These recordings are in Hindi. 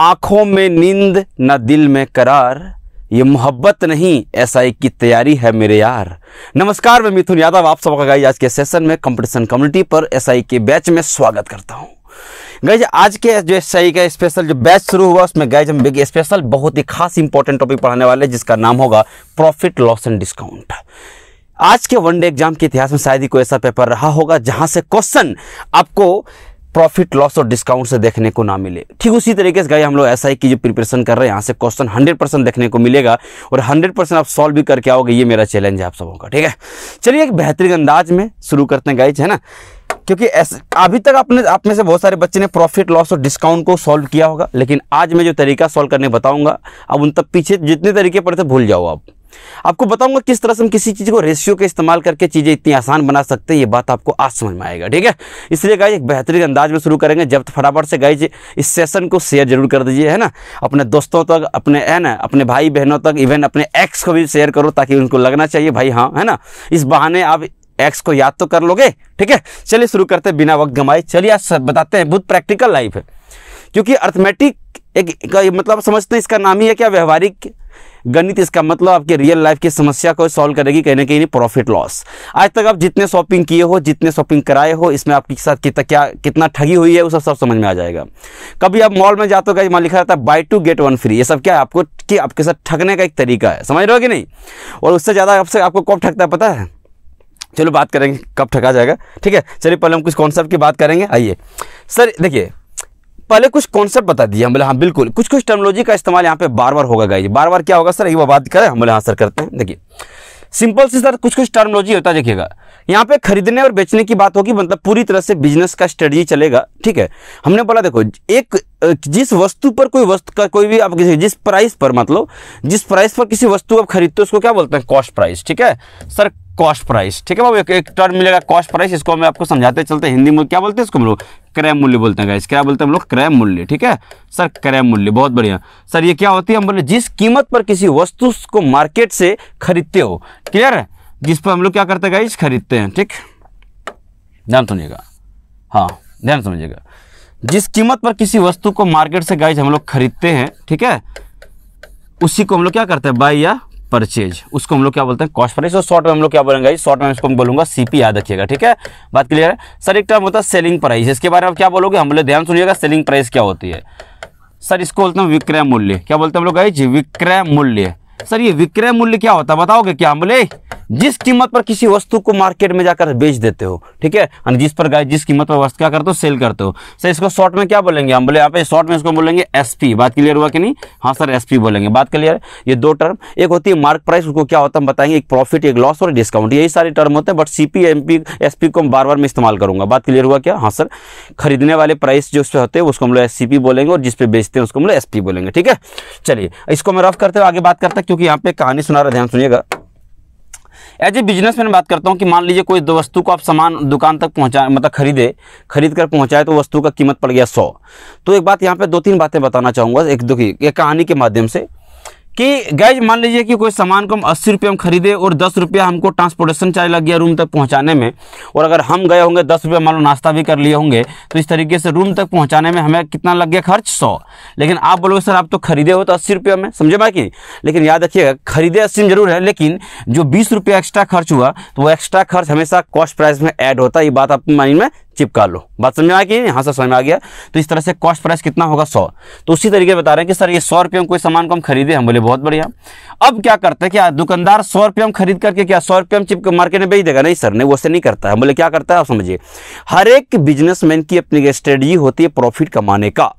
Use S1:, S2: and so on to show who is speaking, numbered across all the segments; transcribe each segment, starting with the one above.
S1: आँखों में नींद न दिल में करार ये मोहब्बत नहीं ऐसा एक की तैयारी है मेरे यार नमस्कार मैं मिथुन यादव आप सबका गाइज आज के सेशन में कंपटीशन कम्युनिटी पर एस के बैच में स्वागत करता हूँ गाइज आज के जो एस आई का स्पेशल जो बैच शुरू हुआ उसमें गाइज हम बिग स्पेशल बहुत ही खास इंपॉर्टेंट टॉपिक पढ़ाने वाले हैं जिसका नाम होगा प्रॉफिट लॉस एंड डिस्काउंट आज के वनडे एग्जाम के इतिहास में शायद ही कोई ऐसा पेपर रहा होगा जहां से क्वेश्चन आपको प्रॉफिट लॉस और डिस्काउंट से देखने को ना मिले ठीक उसी तरीके से गए हम लोग ऐसा की जो प्रिपरेशन कर रहे हैं यहाँ से क्वेश्चन 100 परसेंट देखने को मिलेगा और 100 परसेंट आप सॉल्व भी करके आओगे ये मेरा चैलेंज है आप सबों का ठीक है चलिए एक बेहतरीन अंदाज में शुरू करते हैं गाइज है ना क्योंकि अभी तक आपने आप में से बहुत सारे बच्चे ने प्रॉफिट लॉस और डिस्काउंट को सॉल्व किया होगा लेकिन आज मैं जो तरीका सॉल्व करने बताऊंगा अब उन तक पीछे जितने तरीके पड़े थे भूल जाओ आप आपको बताऊंगा किस तरह से हम किसी चीज़ को रेशियो के इस्तेमाल करके चीज़ें इतनी आसान बना सकते हैं ये बात आपको आज समझ में आएगा ठीक है इसलिए गाइज एक बेहतरीन अंदाज में शुरू करेंगे जब फटाफट से गाइज इस सेशन को शेयर जरूर कर दीजिए है ना अपने दोस्तों तक अपने है ना अपने भाई बहनों तक इवन अपने एक्स को भी शेयर करो ताकि उनको लगना चाहिए भाई हाँ है ना इस बहाने आप एक्स को याद तो कर लोगे ठीक है चलिए शुरू करते हैं बिना वक्त गमाए चलिए आज बताते हैं बहुत प्रैक्टिकल लाइफ है क्योंकि अर्थमेटिक एक मतलब समझते हैं इसका नाम ही है क्या व्यवहारिक गणित इसका मतलब आपके रियल लाइफ की समस्या को सॉल्व करेगी कहीं ना कहीं प्रॉफिट लॉस आज तक आप जितने शॉपिंग किए हो जितने शॉपिंग कराए हो इसमें आपके साथ कितना क्या कितना ठगी हुई है वो सब सब समझ में आ जाएगा कभी आप मॉल में जाते हो मान लिखा रहता है buy two get one free ये सब क्या है आपको कि आपके साथ ठगने का एक तरीका है समझ रहे हो कि नहीं और उससे ज़्यादा आपसे आपको कब ठगता है पता है चलो बात करेंगे कब ठगा जाएगा ठीक है चलिए पहले हम कुछ कॉन्सेप्ट की बात करेंगे आइए सर देखिए पहले कुछ कॉन्सेप्ट बता दिया बोले हाँ बिल्कुल कुछ कुछ टर्मोलॉजी का इस्तेमाल यहाँ पे बार बार होगा गाइज बार बार क्या होगा सर ये बात करें हम बोले हाँ सर करते हैं देखिए सिंपल से सर कुछ कुछ टर्मोलॉजी होता है देखिएगा यहाँ पे खरीदने और बेचने की बात होगी मतलब पूरी तरह से बिजनेस का स्ट्रेटजी चलेगा ठीक है हमने बोला देखो एक जिस वस्तु पर कोई वस्तु का कोई भी आप किसी जिस प्राइस पर मतलब जिस प्राइस पर किसी वस्तु आप खरीदते हो उसको क्या बोलते हैं कॉस्ट प्राइस ठीक है सर कॉस्ट प्राइस ठीक है बाबू एक, एक टर्म मिलेगा कॉस्ट प्राइस इसको हमें आपको समझाते चलते हिंदी में क्या बोलते हैं इसको हम लोग क्रय मूल्य बोलते हैं क्या बोलते हैं हम लोग क्रय मूल्य ठीक है सर क्रय मूल्य बहुत बढ़िया सर ये क्या होती है हम बोले जिस कीमत पर किसी वस्तु को मार्केट से खरीदते हो क्लियर है जिस पर हम लोग क्या करते हैं गाइज खरीदते हैं ठीक ध्यान समझिएगा हाँ ध्यान समझिएगा जिस कीमत पर किसी वस्तु को मार्केट से गाइज हम लोग खरीदते हैं ठीक है उसी को हम लोग क्या करते हैं बाई या परचेज उसको हम लोग क्या बोलते हैं कॉस्ट प्राइस और शॉर्ट में हम लोग क्या बोलेंगे शॉर्ट में इसको हम बोलूंगा सीपी याद रखिएगा ठीक है बात क्लियर है सर एक टर्म होता है सेलिंग प्राइस इसके बारे में क्या बोलोगे हम लोग ध्यान सुनिएगा सेलिंग प्राइस क्या होती है सर इसको बोलते हैं विक्रय मूल्य क्या बोलते हैं हम लोग विक्रय मूल्य सर ये विक्रय मूल्य क्या होता है बताओगे क्या हम बोले जिस कीमत पर किसी वस्तु को मार्केट में जाकर बेच देते हो ठीक है यानी जिस पर गाय जिस कीमत पर वस्तु क्या करते हो सेल करते हो सर इसको शॉर्ट में क्या बोलेंगे हम बोले यहाँ पे शॉर्ट में इसको बोलेंगे एसपी बात क्लियर हुआ कि नहीं हाँ सर एसपी बोलेंगे बात क्लियर ये दो टर्म एक होती है मार्क प्राइस उसको क्या होता है हम बताएंगे एक प्रॉफिट एक लॉस और डिस्काउंट यही सारे टर्म होते हैं बट सी पी एम को हम बार बार में इस्तेमाल करूंगा बात क्लियर हुआ क्या हाँ सर खरीदने वाले प्राइस जो उस पर होते हैं उसको हम लोग एस बोलेंगे और जिस पर बेचते हैं उसको हम लोग एस बोलेंगे ठीक है चलिए इसको मैं रफ करते हुए आगे बात करता हूँ क्योंकि यहाँ पे कहानी सुना रहा ध्यान सुनिएगा एज ए बिजनेस मैन बात करता हूँ कि मान लीजिए कोई वस्तु को आप सामान दुकान तक पहुँचा मतलब खरीदे खरीद कर पहुँचाए तो वस्तु का कीमत पड़ गया सौ तो एक बात यहाँ पर दो तीन बातें बताना चाहूँगा एक दो की एक कहानी के माध्यम से कि गैज मान लीजिए कि कोई सामान को हम अस्सी रुपये हम खरीदे और दस रुपया हमको ट्रांसपोर्टेशन चार्ज लग गया रूम तक पहुंचाने में और अगर हम गए होंगे दस रुपये मान लो नाश्ता भी कर लिए होंगे तो इस तरीके से रूम तक पहुंचाने में हमें कितना लग गया खर्च सौ लेकिन आप बोलोगे सर आप तो खरीदे हो तो अस्सी रुपये में समझे मैं कि लेकिन याद रखिएगा खरीदे अस्सी में जरूर है लेकिन जो बीस रुपया एक्स्ट्रा खर्च हुआ तो वो एक्स्ट्रा खर्च हमेशा कॉस्ट प्राइस में ऐड होता है ये बात आप माइंड में चिपका लो बात समझ में आ गई यहाँ से समझ में आ गया तो इस तरह से कॉस्ट प्राइस कितना होगा सौ तो उसी तरीके बता रहे हैं कि सर ये सौ रुपये में कोई सामान को हम खरीदे हम बोले बहुत बढ़िया अब क्या करते हैं क्या दुकानदार सौ रुपये में खरीद करके क्या सौ रुपये में चिप मार्केट में बेच देगा नहीं सर नहीं वो से नहीं करता है हम बोले क्या करता है आप समझिए हर एक बिजनेसमैन की अपनी स्ट्रेटजी होती है प्रॉफिट कमाने का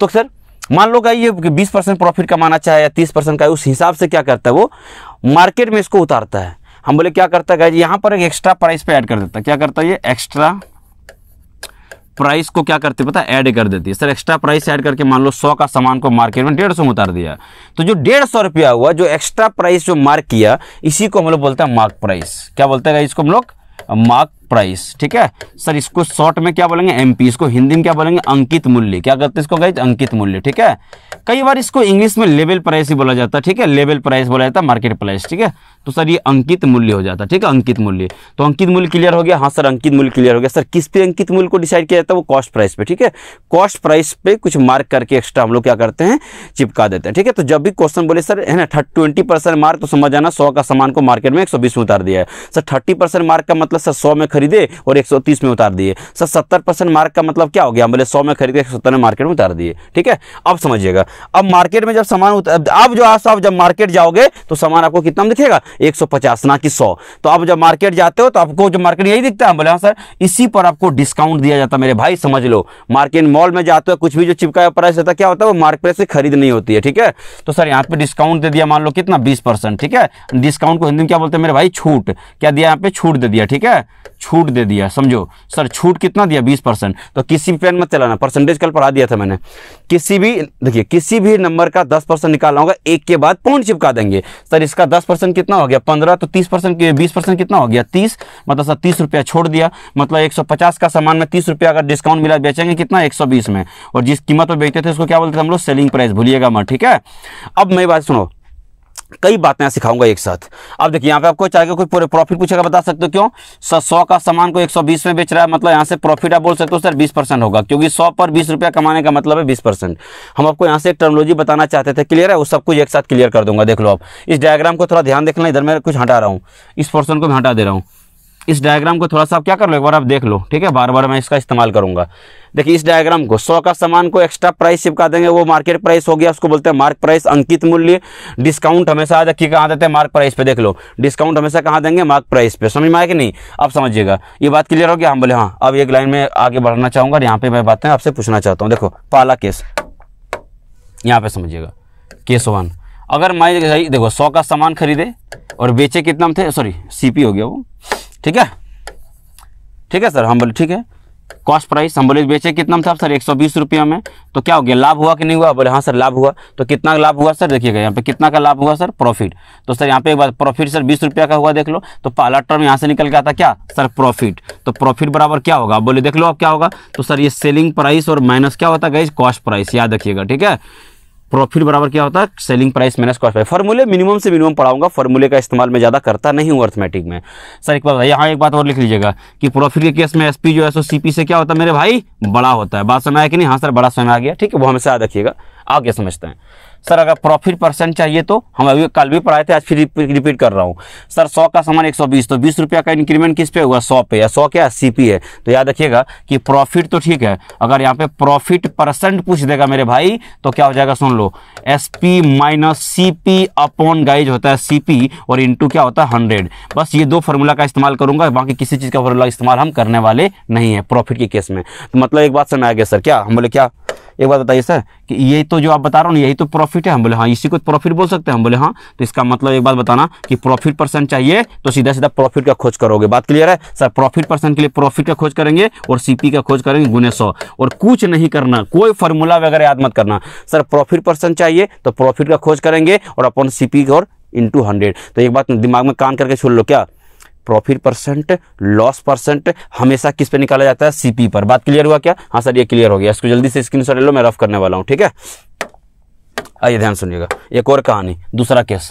S1: तो सर मान लो का ये बीस परसेंट प्रॉफिट कमाना चाहे या तीस परसेंट का उस हिसाब से क्या करता है वो मार्केट में इसको उतारता है हम बोले क्या करता है यहाँ पर एक एक्स्ट्रा प्राइस पे ऐड कर देता है क्या करता है ये एक्स्ट्रा प्राइस को क्या करती है पता ऐड कर देती है सर एक्स्ट्रा प्राइस ऐड करके मान लो सौ का सामान को मार्केट में डेढ़ सौ में उतार दिया तो जो डेढ़ सौ रुपया हुआ जो एक्स्ट्रा प्राइस जो मार्क किया इसी को हम लोग बोलते हैं मार्क प्राइस क्या बोलते हैं इसको हम लोग मार्क प्राइस ठीक है सर इसको शॉर्ट में क्या बोलेंगे एमपी इसको हिंदी में क्या बोलेंगे अंकित मूल्य क्या करते हैं इसको गए अंकित मूल्य ठीक है कई बार इसको इंग्लिश में लेवल प्राइस ही बोला जाता है ठीक है लेवल प्राइस बोला जाता है मार्केट प्राइस ठीक है तो सर ये अंकित मूल्य हो जाता है ठीक है अंकित मूल्य तो अंकित मूल्य क्लियर हो गया हाँ सर अंकित मूल्य क्लियर हो गया सर किस पे अंकित मूल्य को डिसाइड किया जाता है वो कॉस्ट प्राइस पे ठीक है कॉस्ट प्राइस पे कुछ मार्क करके एक्स्ट्रा हम लोग क्या करते हैं चिपका देते हैं ठीक है तो जब भी क्वेश्चन बोले सर है ना ट्वेंटी मार्क तो समझ जाना सौ का सामान को मार्केट में एक सौ बीस उतार दिया है सर थर्टी मार्क का मतलब सर सौ में खरीदे और 130 में उतार दिए सर सत्तर परसेंट मार्क का मतलब क्या हो गया बोले 100 में खरीद के एक में मार्केट में उतार दिए ठीक है अब समझिएगा अब मार्केट में जब सामान अब जो आज आप जब मार्केट जाओगे तो सामान आपको कितना दिखेगा एक ना कि सौ तो अब जब मार्केट जाते हो तो आपको जो मार्केट यही दिखता है बोले हाँ सर इसी पर आपको डिस्काउंट दिया जाता है मेरे भाई समझ लो मार्केट मॉल में जाते हो कुछ भी जो चिपका प्राइस रहता है क्या होता है वो मार्केट से खरीद नहीं होती है ठीक है तो सर यहाँ पे डिस्काउंट दे दिया मान लो कितना बीस परसेंट ठीक है डिस्काउंट को हिंदी में क्या बोलते हैं मेरे भाई छूट क्या दिया यहाँ पे छूट दे दिया ठीक है छूट दे दिया समझो सर छूट कितना दिया बीस परसेंट तो किसी भी पेन मत चलाना परसेंटेज कल पढ़ा दिया था मैंने किसी भी देखिए किसी भी नंबर का दस परसेंट निकालना होगा एक के बाद पॉइंट चिपका देंगे सर इसका दस परसेंट कितना हो गया पंद्रह तो तीस परसेंट बीस परसेंट कितना हो गया तीस मतलब सर तीस रुपया छोड़ दिया मतलब एक सौ पचास का सामान में तीस रुपया अगर डिस्काउंट मिला बेचेंगे कितना एक सौ बीस में और जिस कीमत पर बेचते थे उसको क्या बोलते थे हम लोग सेलिंग प्राइस भूलिएगा मैं ठीक है अब मेरी बात सुनो कई बातें सिखाऊंगा एक साथ अब देखिए यहाँ पे आपको चाहे कोई पूरे प्रॉफिट पूछेगा बता सकते हो क्यों सर सौ का सामान को 120 में बेच रहा है मतलब यहाँ से प्रॉफिट आप बोल सकते हो सर 20 परसेंट होगा क्योंकि 100 पर बीस रुपया कमाने का मतलब है 20 परसेंट हम आपको यहाँ से एक टर्मोलॉजी बताना चाहते थे क्लियर है वो सब कुछ एक साथ क्लियर कर दूंगा देख लो आप इस डायग्राम को थोड़ा ध्यान देख लें इधर मैं कुछ हटा रहा हूँ इस पोर्सन को हटा दे रहा हूँ इस डायग्राम को थोड़ा सा आप क्या कर लो एक बार आप देख लो ठीक है बार बार मैं इसका इस्तेमाल करूंगा देखिए इस डायग्राम को सौ का सामान को एक्स्ट्रा प्राइस चिपका देंगे वो मार्केट प्राइस हो गया उसको बोलते हैं मार्क प्राइस अंकित मूल्य डिस्काउंट हमेशा देखिए कहाँ देते हैं मार्क प्राइस पे देख लो डिस्काउंट हमेशा कहाँ देंगे मार्क प्राइस पे समझ में आया कि नहीं आप समझिएगा ये बात क्लियर हो गया हम बोले हाँ अब एक लाइन में आगे बढ़ना चाहूँगा यहाँ पे मैं बातें आपसे पूछना चाहता हूँ देखो पाला केस यहाँ पे समझिएगा केस वन अगर मैं देखो सौ का सामान खरीदे और बेचे कितना थे सॉरी सीपी हो गया वो ठीक है ठीक है सर हम बोले ठीक है कॉस्ट प्राइस हम बोले बेचे कितना था सर एक सौ बीस रुपया में तो क्या हो गया लाभ हुआ कि नहीं हुआ बोले हाँ सर लाभ हुआ तो कितना लाभ हुआ सर देखिएगा यहाँ पे कितना का लाभ हुआ सर प्रॉफिट तो सर यहाँ पे एक बार प्रॉफिट सर बीस रुपया का हुआ देख लो तो पहला टर्म यहाँ से निकल के आता क्या सर प्रॉफिट तो प्रॉफिट बराबर क्या होगा बोले देख लो अब क्या होगा तो सर ये सेलिंग प्राइस और माइनस क्या होता है गई कॉस्ट प्राइस याद रखिएगा ठीक है प्रॉफिट बराबर क्या होता है selling price minus cost price फॉर्मूले मिनिमम से मिनिमम पढ़ाऊंगा फॉर्मूले का इस्तेमाल मैं ज़्यादा करता नहीं हूँ अर्थमेटिक में सर एक बात यहाँ एक बात और लिख लीजिएगा कि प्रॉफिट के केस में एस जो है सो सी से क्या होता है मेरे भाई बड़ा होता है बात समय आया कि नहीं हाँ सर बड़ा समय आ गया ठीक है वो हमेशा याद रखिएगा आगे समझते हैं सर अगर प्रॉफिट परसेंट चाहिए तो हम अभी कल भी पढ़ाए थे आज फिर रिपीट कर रहा हूँ सर सौ का सामान एक सौ बीस तो बीस रुपया का इंक्रीमेंट किस पे हुआ सौ पे या सौ क्या सी पी है तो याद रखिएगा कि प्रॉफिट तो ठीक है अगर यहाँ पे प्रॉफिट परसेंट पूछ देगा मेरे भाई तो क्या हो जाएगा सुन लो S P minus C P upon guys होता है सी पी और इंटू क्या होता है हंड्रेड बस ये दो फार्मूला का इस्तेमाल करूंगा बाकी किसी चीज़ का फॉर्मूला इस्तेमाल हम करने वाले नहीं है प्रॉफिट के केस में तो मतलब एक बात समझ आ गया सर क्या हम बोले क्या एक बात बताइए सर कि ये तो जो आप बता रहे हो ना यही तो प्रॉफिट है हम बोले हाँ इसी को प्रॉफिट तो बोल सकते हैं हम बोले हाँ तो इसका मतलब एक बात बताना कि प्रॉफिट परसेंट चाहिए तो सीधा सीधा प्रॉफिट का खोज करोगे बात क्लियर है सर प्रॉफिट परसेंट के लिए प्रॉफिट का खोज करेंगे और सीपी का खोज करेंगे गुने सौ और कुछ नहीं करना कोई फॉर्मूला वगैरह याद मत करना सर प्रॉफिट परसेंट चाहिए तो प्रॉफिट का खोज करेंगे और अपन सीपी और इंटू हंड्रेड तो एक बात दिमाग में कान करके छोड़ लो क्या प्रॉफिट परसेंट लॉस परसेंट हमेशा किस पे निकाला जाता है सीपी पर बात क्लियर हुआ क्या हाँ सर ये क्लियर हो गया इसको जल्दी से स्क्रीन ले लो मैं रफ करने वाला हूँ ठीक है आइए ध्यान सुनिएगा एक और कहानी दूसरा केस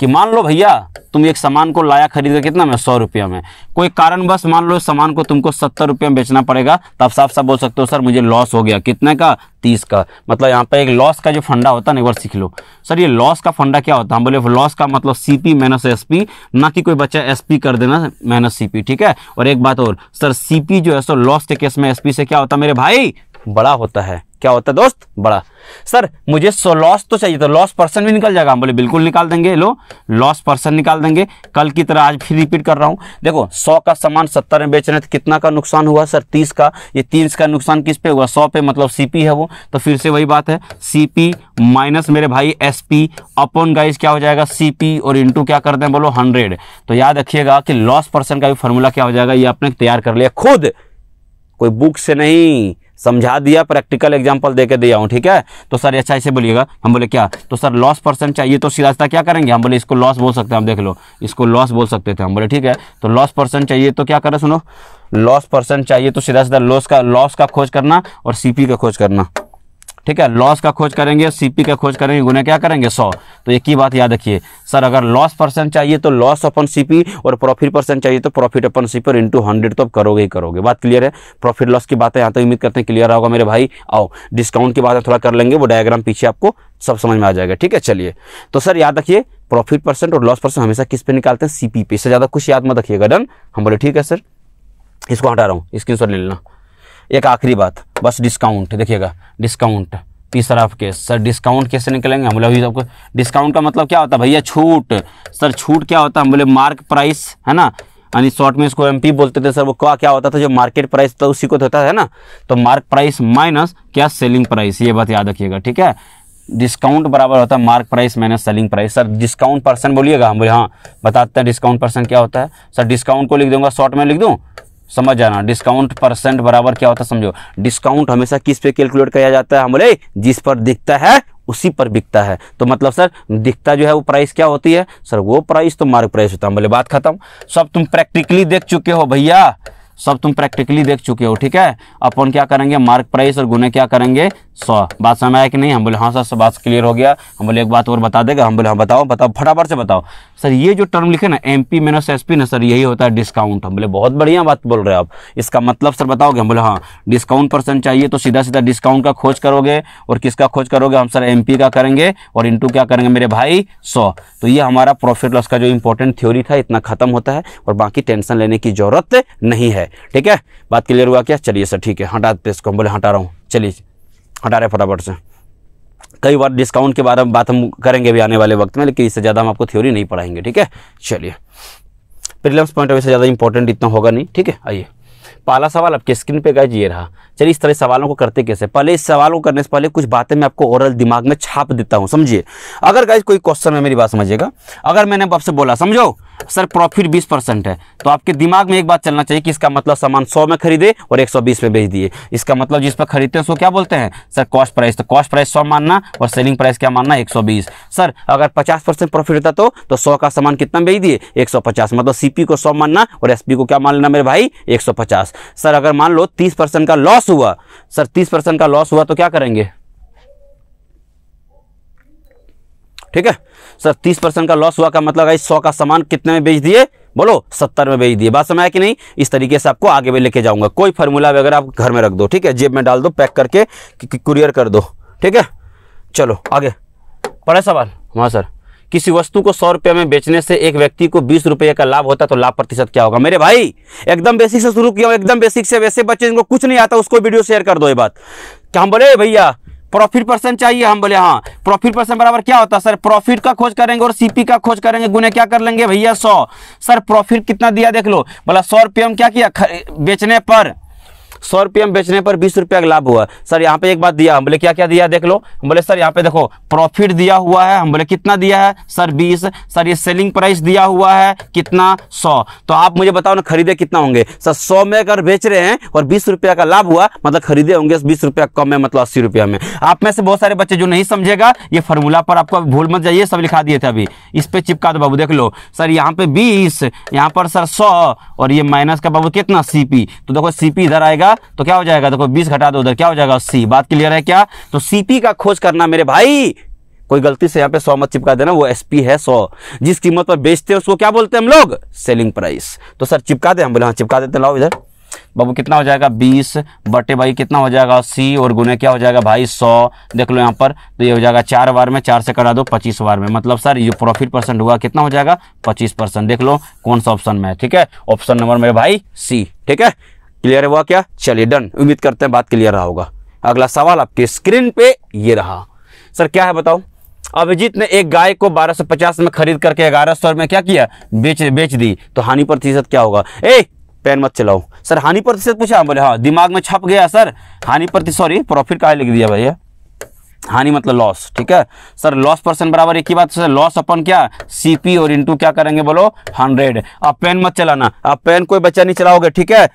S1: कि मान लो भैया तुम एक सामान को लाया कर कितना में सौ रुपया में कोई कारणवश मान लो सामान को तुमको सत्तर रुपये में बेचना पड़ेगा तो आप साफ साफ बोल सकते हो सर मुझे लॉस हो गया कितने का तीस का मतलब यहाँ पे एक लॉस का जो फंडा होता है ना एक बार सीख लो सर ये लॉस का फंडा क्या होता है हम बोले लॉस का मतलब C P minus S P ना कि कोई बच्चा एस पी कर देना माइनस सी पी ठीक है और एक बात और सर सी पी जो है सो लॉस के केस में एस पी से क्या होता है मेरे भाई बड़ा होता है क्या होता है दोस्त बड़ा सर मुझे सो लॉस तो चाहिए तो लॉस पर्सन भी निकल जाएगा हम बोले बिल्कुल निकाल देंगे लो लॉस पर्सन निकाल देंगे कल की तरह आज फिर रिपीट कर रहा हूं देखो सौ का सामान सत्तर में बेच रहे थे कितना का नुकसान हुआ सर तीस का ये तीस का नुकसान किस पे हुआ सौ पे मतलब सीपी है वो तो फिर से वही बात है सीपी माइनस मेरे भाई एस पी अपॉन गाइज क्या हो जाएगा सीपी और इंटू क्या करते हैं बोलो हंड्रेड तो याद रखिएगा कि लॉस पर्सन का भी फॉर्मूला क्या हो जाएगा ये आपने तैयार कर लिया खुद कोई बुक से नहीं समझा दिया प्रैक्टिकल एग्जाम्पल दे के दिया हूँ ठीक है तो सर अच्छा ऐसे बोलिएगा हम बोले क्या तो सर लॉस परसेंट चाहिए तो सीधा क्या करेंगे हम बोले इसको लॉस बोल सकते हैं हम देख लो इसको लॉस बोल सकते थे हम बोले ठीक है तो लॉस परसेंट चाहिए तो क्या करें सुनो लॉस परसेंट चाहिए तो सीधा सीधा लॉस का लॉस का खोज करना और सीपी का खोज करना ठीक है लॉस का खोज करेंगे सीपी का खोज करेंगे गुना क्या करेंगे सौ तो एक ही बात याद रखिए सर अगर लॉस परसेंट चाहिए तो लॉस अपन सीपी और प्रॉफिट परसेंट चाहिए तो प्रॉफिट अपन सीपी और इंटू हंड्रेड तो करोगे ही करोगे बात क्लियर है प्रॉफिट लॉस की बात है यहाँ तो उम्मीद करते हैं क्लियर होगा मेरे भाई आओ डिस्काउंट की बात है थोड़ा कर लेंगे वो डायग्राम पीछे आपको सब समझ में आ जाएगा ठीक है चलिए तो सर याद रखिए प्रॉफिट परसेंट और लॉस परसेंट हमेशा किस पे निकालते हैं सीपी पे इससे ज़्यादा कुछ याद मत रखिएगा डन हम बोले ठीक है सर इसको हटा रहा हूँ स्क्रीन ले लेना एक आखिरी बात बस डिस्काउंट देखिएगा डिस्काउंट तीसरा आपके सर डिस्काउंट कैसे निकलेंगे हम बोले अभी आपको डिस्काउंट का मतलब क्या होता है भैया छूट सर छूट क्या होता है हम बोले मार्क प्राइस है ना यानी शॉर्ट में इसको एमपी बोलते थे सर वो क्या क्या होता था जो मार्केट प्राइस था उसी को होता है ना तो मार्क प्राइस माइनस क्या सेलिंग प्राइस ये बात याद रखिएगा ठीक है डिस्काउंट बराबर होता है mark price minus selling price sir discount percent बोलिएगा हम बोले हाँ बताते हैं डिस्काउंट परसेंट क्या होता है सर डिस्काउंट को लिख दूंगा शॉर्ट में लिख दूँ समझ जाना डिस्काउंट परसेंट बराबर क्या होता है समझो डिस्काउंट हमेशा किस पे कैलकुलेट किया जाता है हम बोले जिस पर दिखता है उसी पर बिकता है तो मतलब सर दिखता जो है वो प्राइस क्या होती है सर वो प्राइस तो मार्क प्राइस होता है बोले बात खत्म सब तुम प्रैक्टिकली देख चुके हो भैया सब तुम प्रैक्टिकली देख चुके हो ठीक है अपन क्या करेंगे मार्क प्राइस और गुने क्या करेंगे सौ बात समय आया कि नहीं हम बोले हाँ सर बात क्लियर हो गया हम बोले एक बात और बता देगा हम बोले हाँ बताओ बताओ फटाफट से बताओ सर ये जो टर्म लिखे ना M P minus S P ना सर यही होता है डिस्काउंट हम बोले बहुत बढ़िया बात बोल रहे हो आप इसका मतलब सर बताओगे हम बोले हाँ डिस्काउंट परसेंट चाहिए तो सीधा सीधा डिस्काउंट का खोज करोगे और किसका खोज करोगे हम सर एम का करेंगे और इंटू क्या करेंगे मेरे भाई सौ तो ये हमारा प्रॉफिट लॉस का जो इंपॉर्टेंट थ्योरी था इतना खत्म होता है और बाकी टेंशन लेने की जरूरत नहीं है है ठीक है बात क्लियर हुआ क्या चलिए सर ठीक है हटा देते इसको हम बोले हटा रहा हूँ चलिए हटा रहे फटाफट से कई बार डिस्काउंट के बारे में बात हम करेंगे भी आने वाले वक्त में लेकिन इससे ज़्यादा हम आपको थ्योरी नहीं पढ़ाएंगे ठीक है चलिए प्रिलिम्स पॉइंट ऑफ से ज़्यादा इंपॉर्टेंट इतना होगा नहीं ठीक है आइए पहला सवाल आपके स्क्रीन पे गाइज ये रहा चलिए इस तरह सवालों को करते कैसे पहले इस सवाल को करने से पहले कुछ बातें मैं आपको ओरल दिमाग में छाप देता हूँ समझिए अगर गाइज कोई क्वेश्चन है मेरी बात समझिएगा अगर मैंने आपसे बोला समझो सर प्रॉफिट बीस परसेंट है तो आपके दिमाग में एक बात चलना चाहिए कि इसका मतलब सामान सौ में खरीदे और एक सौ बीस में बेच दिए इसका मतलब जिस पर खरीदते हैं उसको क्या बोलते हैं सर कॉस्ट प्राइस तो कॉस्ट प्राइस सौ मानना और सेलिंग प्राइस क्या मानना एक सौ बीस सर अगर पचास परसेंट प्रॉफिट होता तो तो सौ का सामान कितना बेच दिए एक सौ पचास मतलब सी पी को सौ मानना और एस पी को क्या मान लेना मेरे भाई एक सौ पचास सर अगर मान लो तीस परसेंट का लॉस हुआ सर तीस परसेंट का लॉस हुआ तो क्या करेंगे ठीक है सर तीस परसेंट का लॉस हुआ का मतलब है सौ का सामान कितने में बेच दिए बोलो सत्तर में बेच दिए बात समय आया कि नहीं इस तरीके से आपको आगे भी लेके जाऊंगा कोई फार्मूला वगैरह आप घर में रख दो ठीक है जेब में डाल दो पैक करके कुरियर कर दो ठीक है चलो आगे पढ़े सवाल हाँ सर किसी वस्तु को सौ रुपये में बेचने से एक व्यक्ति को बीस रुपये का लाभ होता तो लाभ प्रतिशत क्या होगा मेरे भाई एकदम बेसिक से शुरू किया एकदम बेसिक से वैसे बच्चे जिनको कुछ नहीं आता उसको वीडियो शेयर कर दो ये बात क्या हम बोले भैया प्रॉफिट परसेंट चाहिए हम बोले हाँ प्रॉफिट परसेंट बराबर क्या होता है सर प्रॉफिट का खोज करेंगे और सीपी का खोज करेंगे गुने क्या कर लेंगे भैया सौ सर प्रॉफिट कितना दिया देख लो बोला सौ रुपये हम क्या किया बेचने पर सौ रुपये में बेचने पर बीस रुपया का लाभ हुआ सर यहाँ पे एक बात दिया हम बोले क्या क्या दिया देख लो हम बोले सर यहाँ पे देखो प्रॉफिट दिया हुआ है हम बोले कितना दिया है सर बीस सर ये सेलिंग प्राइस दिया हुआ है कितना सौ तो आप मुझे बताओ ना खरीदे कितना होंगे सर सौ में अगर बेच रहे हैं और बीस रुपया का लाभ हुआ मतलब खरीदे होंगे बीस रुपया कम है मतलब अस्सी रुपया में आप में से बहुत सारे बच्चे जो नहीं समझेगा ये फॉर्मूला पर आपको भूल मत जाइए सब लिखा दिए थे अभी इस पर चिपका दो बाबू देख लो सर यहाँ पे बीस यहाँ पर सर सौ और ये माइनस का बाबू कितना सीपी तो देखो सीपी इधर आएगा गया तो क्या हो जाएगा देखो बीस घटा दो उधर क्या हो जाएगा सी बात क्लियर है क्या तो सीपी का खोज करना मेरे भाई कोई गलती से यहाँ पे सौ मत चिपका देना वो एसपी है सौ जिस कीमत पर बेचते हैं उसको क्या बोलते हैं हम लोग सेलिंग प्राइस तो सर चिपका दे हम बोले हाँ चिपका देते लाओ इधर बाबू कितना हो जाएगा बीस बटे भाई कितना हो जाएगा अस्सी और गुने क्या हो जाएगा भाई सौ देख लो यहाँ पर तो ये हो जाएगा चार बार में चार से करा दो पच्चीस बार में मतलब सर ये प्रॉफिट परसेंट हुआ कितना हो जाएगा पच्चीस परसेंट देख लो कौन सा ऑप्शन में है ठीक है ऑप्शन नंबर मेरे भाई सी ठीक है क्लियर हुआ क्या चलिए डन उम्मीद करते हैं बात क्लियर रहा होगा अगला सवाल आपके स्क्रीन पे ये रहा सर क्या है बताओ अभिजीत ने एक गाय को 1250 में खरीद करके 1100 में क्या किया बेच बेच दी तो हानि प्रतिशत क्या होगा ए पेन मत चलाओ सर हानि प्रतिशत पूछा बोले हाँ दिमाग में छप गया सर हानि प्रति सॉरी प्रॉफिट का लिख दिया भैया हानि मतलब लॉस ठीक है सर लॉस परसेंट बराबर एक ही बात सर लॉस अपन क्या सीपी और इनटू क्या करेंगे बोलो हंड्रेड अब पेन मत चलाना अब पेन कोई बच्चा नहीं चलाओगे ठीक है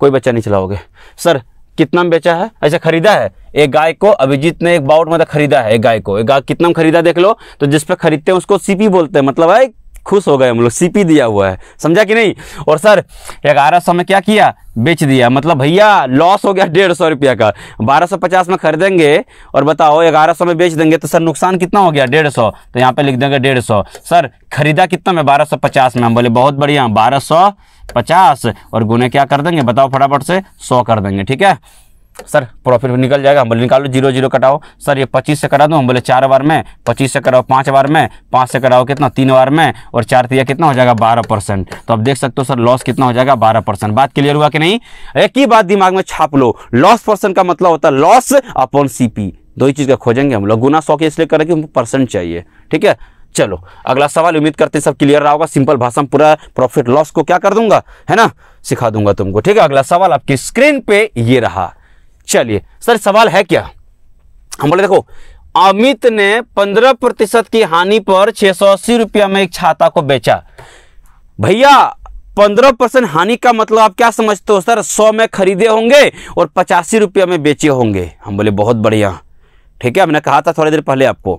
S1: कोई बच्चा नहीं चलाओगे सर कितना में बेचा है ऐसा खरीदा है एक गाय को अभिजीत ने एक बाउट मतलब तो खरीदा है एक गाय को एक गाय कितना में खरीदा देख लो तो जिस पर खरीदते हैं उसको सीपी बोलते हैं मतलब भाई खुश हो गए हम लोग सीपी दिया हुआ है समझा कि नहीं और सर ग्यारह सौ में क्या किया बेच दिया मतलब भैया लॉस हो गया डेढ़ सौ रुपया का बारह सौ पचास में खरीदेंगे और बताओ ग्यारह सौ में बेच देंगे तो सर नुकसान कितना हो गया डेढ़ सौ तो यहाँ पे लिख देंगे डेढ़ सौ सर खरीदा कितना में बारह सौ पचास में हम बोले बहुत बढ़िया बारह सौ पचास और गुने क्या कर देंगे बताओ फटाफट से सौ कर देंगे ठीक है सर प्रॉफिट निकल जाएगा हम बोले निकालो जीरो जीरो कटाओ सर ये पच्चीस से करा दो हम बोले चार बार में पच्चीस से कराओ पाँच बार में पाँच से कराओ कितना तीन बार में और चार तीन कितना हो जाएगा बारह परसेंट तो आप देख सकते हो सर लॉस कितना हो जाएगा बारह परसेंट बात क्लियर हुआ कि नहीं एक ही बात दिमाग में छाप लो लॉस परसेंट का मतलब होता है लॉस अपॉन सी दो ही चीज़ का खोजेंगे हम लोग गुना सौ के इसलिए करेंगे हमको परसेंट चाहिए ठीक है चलो अगला सवाल उम्मीद करते हैं सब क्लियर रहा होगा सिंपल भाषा में पूरा प्रॉफिट लॉस को क्या कर दूंगा है ना सिखा दूंगा तुमको ठीक है अगला सवाल आपकी स्क्रीन पे ये रहा चलिए सर सवाल है क्या हम बोले देखो अमित ने 15 प्रतिशत की हानि पर छह सौ अस्सी रुपया में एक छाता को बेचा भैया पंद्रह परसेंट हानि का मतलब आप क्या समझते हो सर सौ में खरीदे होंगे और पचासी रुपया में बेचे होंगे हम बोले बहुत बढ़िया ठीक है मैंने कहा था थोड़ी देर पहले आपको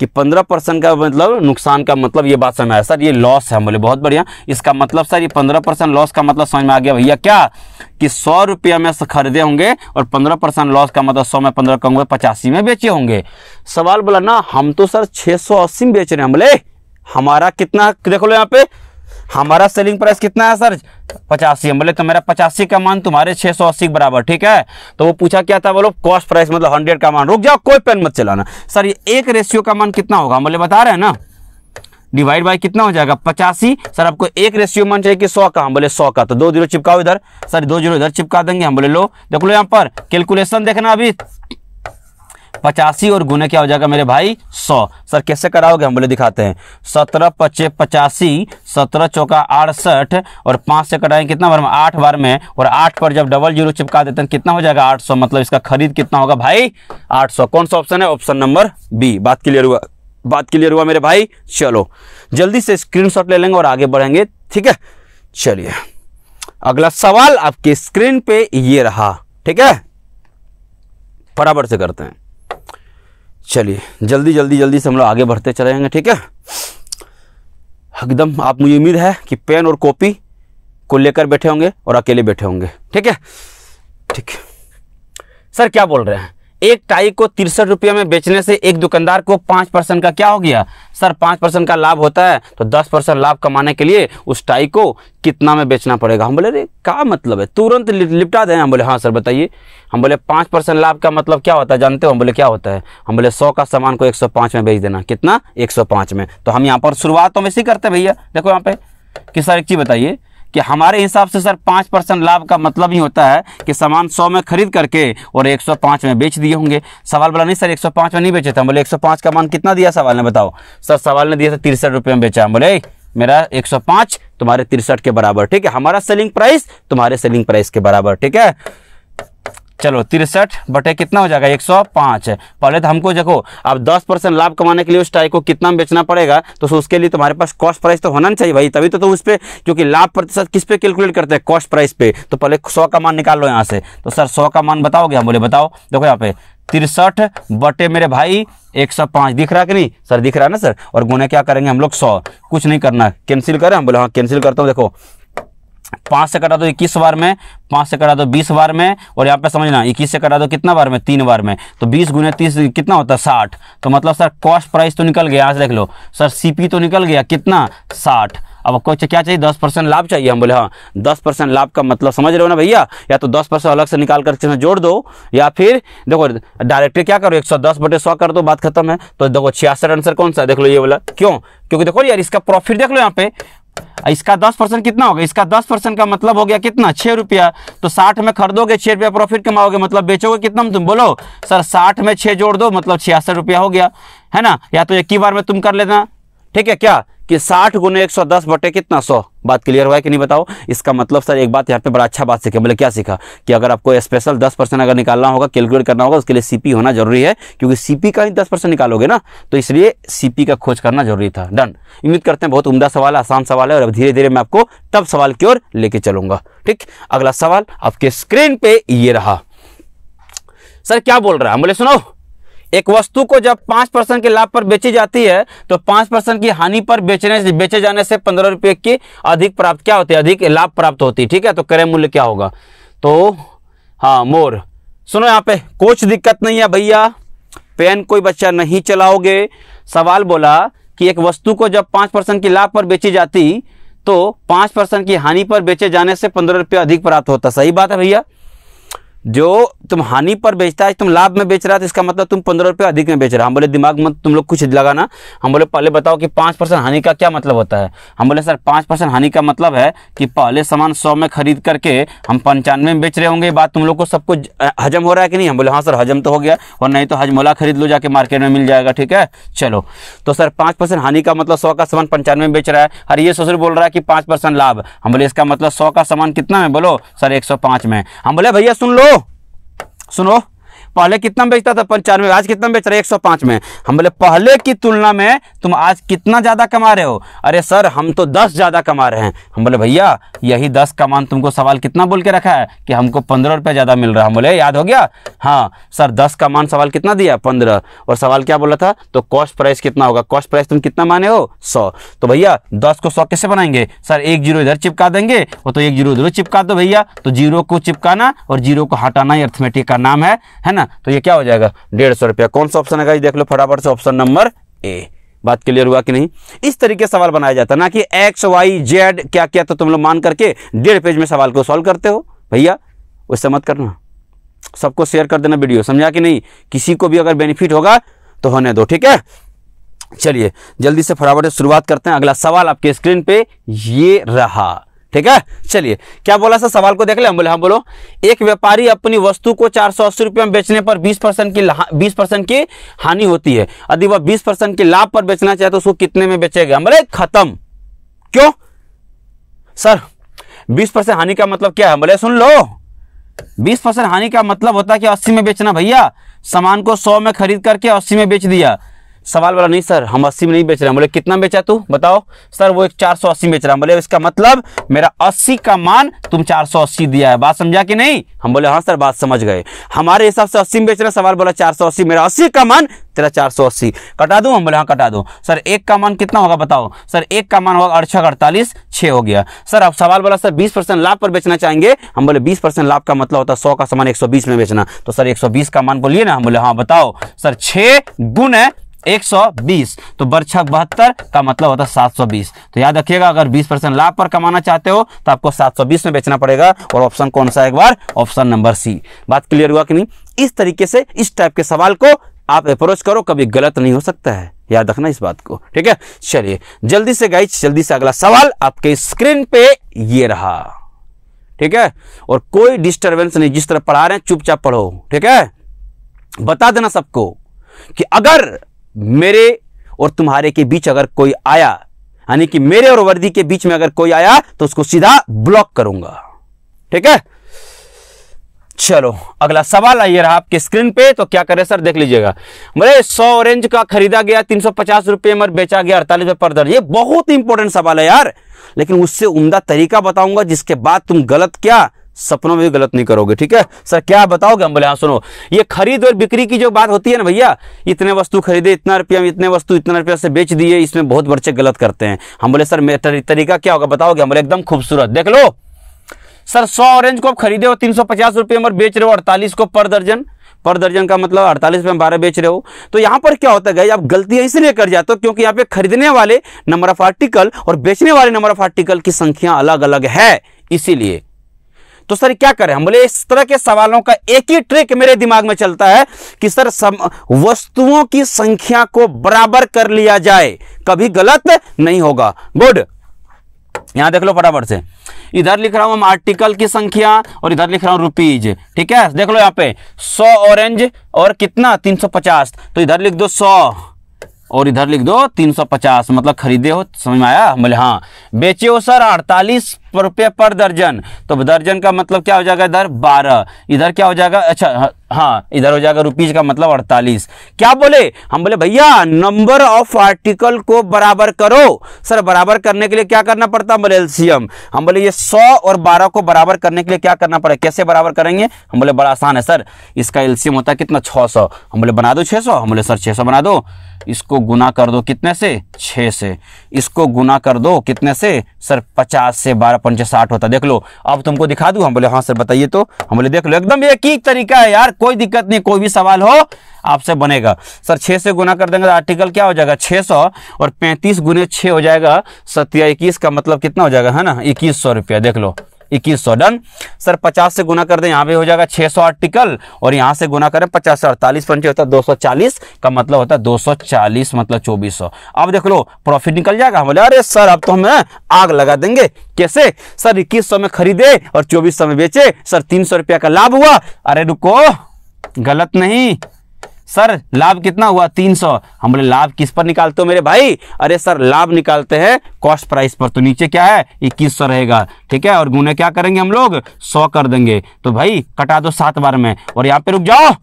S1: कि पंद्रह परसेंट का मतलब नुकसान का मतलब ये बात समझ आया सर ये लॉस है बोले बहुत बढ़िया इसका मतलब सर ये पंद्रह परसेंट लॉस का मतलब समझ में आ गया भैया क्या कि सौ रुपया में खरीदे होंगे और पंद्रह परसेंट लॉस का मतलब सौ में पंद्रह कहूँगे पचासी में बेचे होंगे सवाल बोला ना हम तो सर छह सौ अस्सी में बेच रहे हैं बोले हमारा कितना देखो लो यहाँ पे हमारा सेलिंग प्राइस कितना है सर पचासी हम बोले तो मेरा पचासी का मान तुम्हारे छः सौ अस्सी के बराबर ठीक है तो वो पूछा क्या था बोलो कॉस्ट प्राइस मतलब हंड्रेड का मान रुक जाओ कोई पेन मत चलाना सर ये एक रेशियो का मान कितना होगा हम मतलब बोले बता रहे हैं ना डिवाइड बाय कितना हो जाएगा पचासी सर आपको एक रेशियो मान चाहिए कि सौ का हम बोले सौ का तो दो जीरो चिपकाओ इधर सर दो जीरो इधर चिपका देंगे हम बोले लो देख लो यहाँ पर कैलकुलेशन देखना अभी पचासी और गुने क्या हो जाएगा मेरे भाई सौ सर कैसे कराओगे हम बोले दिखाते हैं सत्रह पचे पचासी सत्रह चौका अड़सठ और पांच से कटाएंगे कितना बार में आठ बार में और आठ पर जब डबल जीरो चिपका देते हैं कितना हो जाएगा आठ सौ मतलब इसका खरीद कितना होगा भाई आठ सौ कौन सा ऑप्शन है ऑप्शन नंबर बी बात क्लियर हुआ बात क्लियर हुआ मेरे भाई चलो जल्दी से शॉट ले लेंगे और आगे बढ़ेंगे ठीक है चलिए अगला सवाल आपके स्क्रीन पे ये रहा ठीक है बराबर से करते हैं चलिए जल्दी जल्दी जल्दी से हम लोग आगे बढ़ते चलेंगे ठीक है एकदम आप मुझे उम्मीद है कि पेन और कॉपी को लेकर बैठे होंगे और अकेले बैठे होंगे ठीक है ठीक सर क्या बोल रहे हैं एक टाई को तिरसठ रुपये में बेचने से एक दुकानदार को पाँच परसेंट का क्या हो गया सर पाँच परसेंट का लाभ होता है तो दस परसेंट लाभ कमाने के लिए उस टाई को कितना में बेचना पड़ेगा हम बोले अरे क्या मतलब है तुरंत निपटा दें हम बोले हाँ सर बताइए हम बोले पाँच परसेंट लाभ का मतलब क्या होता है जानते हो हम बोले क्या होता है हम बोले सौ का सामान को एक सौ पाँच में बेच देना कितना एक सौ पाँच में तो हम यहाँ पर शुरुआत तो वैसे ही करते भैया देखो यहाँ पे कि सर एक चीज़ बताइए कि हमारे हिसाब से सर पाँच परसेंट लाभ का मतलब ही होता है कि सामान सौ में खरीद करके और एक सौ पाँच में बेच दिए होंगे सवाल बोला नहीं सर एक सौ पाँच में नहीं बेचे थे हम बोले एक सौ पाँच का मान कितना दिया सवाल ने बताओ सर सवाल ने दिया था तिरसठ रुपये में बेचा हम बोले मेरा एक सौ पाँच तुम्हारे तिरसठ के बराबर ठीक है हमारा सेलिंग प्राइस तुम्हारे सेलिंग प्राइस के बराबर ठीक है चलो तिरसठ बटे कितना हो जाएगा 105 पहले तो हमको देखो अब 10 परसेंट लाभ कमाने के लिए उस टाई को कितना बेचना पड़ेगा तो उसके लिए तुम्हारे पास कॉस्ट प्राइस तो होना चाहिए भाई तभी तो, तो उस पर क्योंकि लाभ प्रतिशत किस पे कैलकुलेट करते हैं कॉस्ट प्राइस पे तो पहले सौ का मान निकाल लो यहाँ से तो सर सौ का मान बताओगे हम बोले बताओ देखो यहाँ पे तिरसठ बटे मेरे भाई एक सौ पांच दिख रहा कि नहीं सर दिख रहा है ना सर और गुना क्या करेंगे हम लोग सौ कुछ नहीं करना कैंसिल करें हम बोले हाँ कैंसिल करता हूँ देखो पाँच से कटा दो इक्कीस बार में पाँच से कटा दो बीस बार में और यहाँ पे समझना इक्कीस से कटा दो कितना बार में तीन बार में तो बीस गुने तीस कितना होता है साठ तो मतलब सर कॉस्ट प्राइस तो निकल गया आज देख लो सर सीपी तो निकल गया कितना साठ अब आपको क्या चाहिए दस परसेंट लाभ चाहिए हम बोले हाँ दस परसेंट लाभ का मतलब समझ रहे हो ना भैया या तो दस परसेंट अलग से निकाल कर जोड़ दो या फिर देखो डायरेक्टली क्या करो एक सौ दस बटे सौ कर दो बात खत्म है तो देखो छियासठ आंसर कौन सा देख लो ये बोला क्यों क्योंकि देखो यार इसका प्रॉफिट देख लो यहाँ पे इसका दस परसेंट कितना होगा इसका दस परसेंट का मतलब हो गया कितना छह रुपया तो साठ में खरीदोगे छह रुपया प्रॉफिट कमाओगे मतलब बेचोगे कितना तुम बोलो सर साठ में छह जोड़ दो मतलब छियासठ रुपया हो गया है ना या तो एक ही बार में तुम कर लेना ठीक है क्या कि 60 गुने एक सौ दस बटे कितना 100 बात क्लियर हुआ है कि नहीं बताओ इसका मतलब सर एक बात यहाँ पे बड़ा अच्छा बात सीखे बोले क्या सीखा कि अगर आपको स्पेशल 10 परसेंट अगर निकालना होगा कैलकुलेट करना होगा उसके लिए सीपी होना जरूरी है क्योंकि सीपी का ही 10 परसेंट निकालोगे ना तो इसलिए सीपी का खोज करना जरूरी था डन उम्मीद करते हैं बहुत उमदा सवाल आसान सवाल है और अब धीरे धीरे मैं आपको तब सवाल की ओर लेके चलूंगा ठीक अगला सवाल आपके स्क्रीन पे ये रहा सर क्या बोल रहा है बोले सुनो एक वस्तु को जब पांच परसेंट के लाभ पर बेची जाती है तो पांच परसेंट की हानि पर बेचने बेचे जाने से पंद्रह रुपये की अधिक प्राप्त क्या होती है अधिक लाभ प्राप्त होती है ठीक है तो क्रय मूल्य क्या होगा तो हाँ मोर सुनो यहाँ पे कुछ दिक्कत नहीं है भैया पेन कोई बच्चा नहीं चलाओगे सवाल बोला कि एक वस्तु को जब पांच परसेंट की लाभ पर बेची जाती तो पांच परसेंट की हानि पर बेचे जाने से पंद्रह रुपये अधिक प्राप्त होता सही बात है भैया जो तुम हानि पर बेचता है तुम लाभ में बेच रहा है तो इसका मतलब तुम पंद्रह रुपये अधिक में बेच रहा हम बोले दिमाग मत तुम लोग कुछ लगाना हम बोले पहले बताओ कि पाँच परसेंट हानि का क्या मतलब होता है हम बोले सर पाँच परसेंट हानि का मतलब है कि पहले सामान सौ में खरीद करके हम पंचानवे में बेच रहे होंगे बात तुम लोग को सब कुछ हजम हो रहा है कि नहीं हम बोले हाँ सर हजम तो हो गया और नहीं तो हजमोला खरीद लो जाके मार्केट में मिल जाएगा ठीक है चलो तो सर पाँच हानि का मतलब सौ का सामान पंचानवे में बेच रहा है और ये ससुर बोल रहा है कि पाँच लाभ हम बोले इसका मतलब सौ का सामान कितना में बोलो सर एक में हम बोले भैया सुन लो Så nå पहले कितना बेचता था पंचानवे आज कितना बेच रहे एक सौ पांच में हम बोले पहले की तुलना में तुम आज कितना ज़्यादा कमा रहे हो अरे सर हम तो दस ज़्यादा कमा रहे हैं हम बोले भैया यही दस कमान तुमको सवाल कितना बोल के रखा है कि हमको पंद्रह रुपया ज़्यादा मिल रहा है हम बोले याद हो गया हाँ सर दस का मान सवाल कितना दिया पंद्रह और सवाल क्या बोला था तो कॉस्ट प्राइस कितना होगा कॉस्ट प्राइस तुम कितना माने हो सौ तो भैया दस को सौ कैसे बनाएंगे सर एक जीरो इधर चिपका देंगे वो तो एक जीरो उधर चिपका दो भैया तो जीरो को चिपकाना और जीरो को हटाना ही अर्थमेटिक का नाम है है ना ना तो ये क्या हो जाएगा डेढ़ सौ रुपया कौन सा ऑप्शन है देख लो फटाफट से ऑप्शन नंबर ए बात क्लियर हुआ कि नहीं इस तरीके सवाल बनाया जाता ना कि एक्स वाई जेड क्या क्या तो तुम लोग मान करके डेढ़ पेज में सवाल को सॉल्व करते हो भैया उससे मत करना सबको शेयर कर देना वीडियो समझा कि नहीं किसी को भी अगर बेनिफिट होगा तो होने दो ठीक है चलिए जल्दी से फटाफट शुरुआत करते हैं अगला सवाल आपके स्क्रीन पे ये रहा ठीक है चलिए क्या बोला सर सवाल को देख ले हम बोले हम हाँ, बोलो एक व्यापारी अपनी वस्तु को चार सौ अस्सी रुपये में बेचने पर बीस परसेंट की बीस परसेंट की हानि होती है यदि वह बीस परसेंट के लाभ पर बेचना चाहे तो उसको कितने में बेचेगा हम बोले खत्म क्यों सर बीस परसेंट हानि का मतलब क्या है बोले सुन लो बीस परसेंट हानि का मतलब होता है कि अस्सी में बेचना भैया सामान को सौ में खरीद करके अस्सी में बेच दिया सवाल वाला नहीं सर हम अस्सी में नहीं बेच रहे हैं बोले कितना बेचा तू बताओ सर वो एक चार सौ अस्सी बेच रहा है बोले इसका मतलब मेरा अस्सी का मान तुम चार सौ अस्सी दिया है बात समझा कि नहीं हम बोले हाँ सर बात समझ गए हमारे हिसाब से अस्सी में बेच रहे हैं सवाल बोला चार सौ अस्सी मेरा अस्सी का मान तेरा चार सौ अस्सी कटा दूँ हम बोले हाँ कटा दो सर एक का मान कितना होगा बताओ सर एक का मान होगा अड़छक अड़तालीस छः हो गया सर अब सवाल बोला सर बीस परसेंट लाभ पर बेचना चाहेंगे हम बोले बीस परसेंट लाभ का मतलब होता है सौ का सामान एक सौ बीस में बेचना तो सर एक सौ बीस का मान बोलिए ना हम बोले हाँ बताओ सर छः गुण है 120 तो बरछक बहत्तर का मतलब होता है 720 तो याद रखिएगा अगर 20 परसेंट लाभ पर कमाना चाहते हो तो आपको 720 में बेचना पड़ेगा और ऑप्शन कौन सा एक बार ऑप्शन नंबर सी बात क्लियर हुआ कि नहीं इस तरीके से इस टाइप के सवाल को आप अप्रोच करो कभी गलत नहीं हो सकता है याद रखना इस बात को ठीक है चलिए जल्दी से गाइज जल्दी से अगला सवाल आपके स्क्रीन पे ये रहा ठीक है और कोई डिस्टर्बेंस नहीं जिस तरह पढ़ा रहे हैं चुपचाप पढ़ो ठीक है बता देना सबको कि अगर मेरे और तुम्हारे के बीच अगर कोई आया यानी कि मेरे और वर्दी के बीच में अगर कोई आया तो उसको सीधा ब्लॉक करूंगा ठीक है चलो अगला सवाल आइए रहा आपके स्क्रीन पे तो क्या करें सर देख लीजिएगा बोले सौ ऑरेंज का खरीदा गया तीन सौ पचास रुपये में बेचा गया अड़तालीस रुपये पर दर्ज ये बहुत इंपॉर्टेंट सवाल है यार लेकिन उससे उम्दा तरीका बताऊंगा जिसके बाद तुम गलत क्या सपनों में भी गलत नहीं करोगे ठीक है सर क्या बताओगे हम बोले हाँ सुनो ये खरीद और बिक्री की जो बात होती है ना भैया इतने वस्तु खरीदे इतना रुपया इतने वस्तु इतना रुपया से बेच दिए इसमें बहुत बच्चे गलत करते हैं हम बोले सर मेरा तरीका क्या होगा बताओगे हम बोले एकदम खूबसूरत देख लो सर सौ ऑरेंज को आप खरीदे हो तीन सौ पचास रुपये बेच रहे हो अड़तालीस को पर दर्जन पर दर्जन का मतलब अड़तालीस में बारह बेच रहे हो तो यहाँ पर क्या होता है आप गलतियाँ इसलिए कर जाते हो क्योंकि यहाँ पे खरीदने वाले नंबर ऑफ आर्टिकल और बेचने वाले नंबर ऑफ आर्टिकल की संख्या अलग अलग है इसीलिए तो सर क्या करें हम बोले इस तरह के सवालों का एक ही ट्रिक मेरे दिमाग में चलता है कि सर वस्तुओं की संख्या को बराबर कर लिया जाए कभी गलत नहीं होगा गुड यहां देख लो फटाफट से इधर लिख रहा हूं हम आर्टिकल की संख्या और इधर लिख रहा हूं रुपीज ठीक है देख लो यहां पे 100 ऑरेंज और कितना 350 तो इधर लिख दो 100 और इधर लिख दो 350 मतलब खरीदे हो समझ में आया बोले हाँ बेचे हो सर अड़तालीस रुपये पर दर्जन तो दर्जन का मतलब क्या हो जाएगा इधर बारह इधर क्या हो जाएगा अच्छा हाँ इधर हो जाएगा रुपीज का मतलब अड़तालीस क्या बोले हम बोले भैया नंबर ऑफ आर्टिकल को बराबर करो सर बराबर करने के लिए क्या करना पड़ता है बोले एल्सियम हम बोले ये सौ और बारह को बराबर करने के लिए क्या करना पड़ेगा कैसे बराबर करेंगे हम बोले बड़ा आसान है सर इसका एल्सियम होता है कितना छः सौ हम बोले बना दो छः सौ हम बोले सर छः सौ बना दो इसको गुना कर दो कितने से छः से इसको गुना कर दो कितने से सर पचास से बारह पंचे साठ होता देख लो अब तुमको दिखा दू हम बोले हाँ सर बताइए तो हम बोले देख लो एकदम एक ही तरीका है यार कोई दिक्कत नहीं कोई भी सवाल हो आपसे बनेगा सर छह से गुना कर देंगे आर्टिकल तो क्या हो जाएगा छे सौ और पैंतीस गुने छः हो जाएगा सत्या इक्कीस का मतलब कितना हो जाएगा है ना इक्कीस सौ रुपया देख लो इक्कीस सौ डन सर पचास से गुना कर दें यहाँ पे हो जाएगा छः सौ आर्टिकल और यहाँ से गुना करें पचास से अड़तालीस पंचे होता है दो सौ चालीस का मतलब होता है दो सौ चालीस मतलब चौबीस सौ अब देख लो प्रॉफिट निकल जाएगा हम बोले अरे सर अब तो हमें आग लगा देंगे कैसे सर इक्कीस सौ में खरीदे और चौबीस सौ में बेचे सर तीन सौ रुपया का लाभ हुआ अरे रुको गलत नहीं सर लाभ कितना हुआ तीन सौ हम बोले लाभ किस पर निकालते हो मेरे भाई अरे सर लाभ निकालते हैं कॉस्ट प्राइस पर तो नीचे क्या है इक्कीस सौ रहेगा ठीक है और गुने क्या करेंगे हम लोग सौ कर देंगे तो भाई कटा दो सात बार में और यहाँ पे रुक जाओ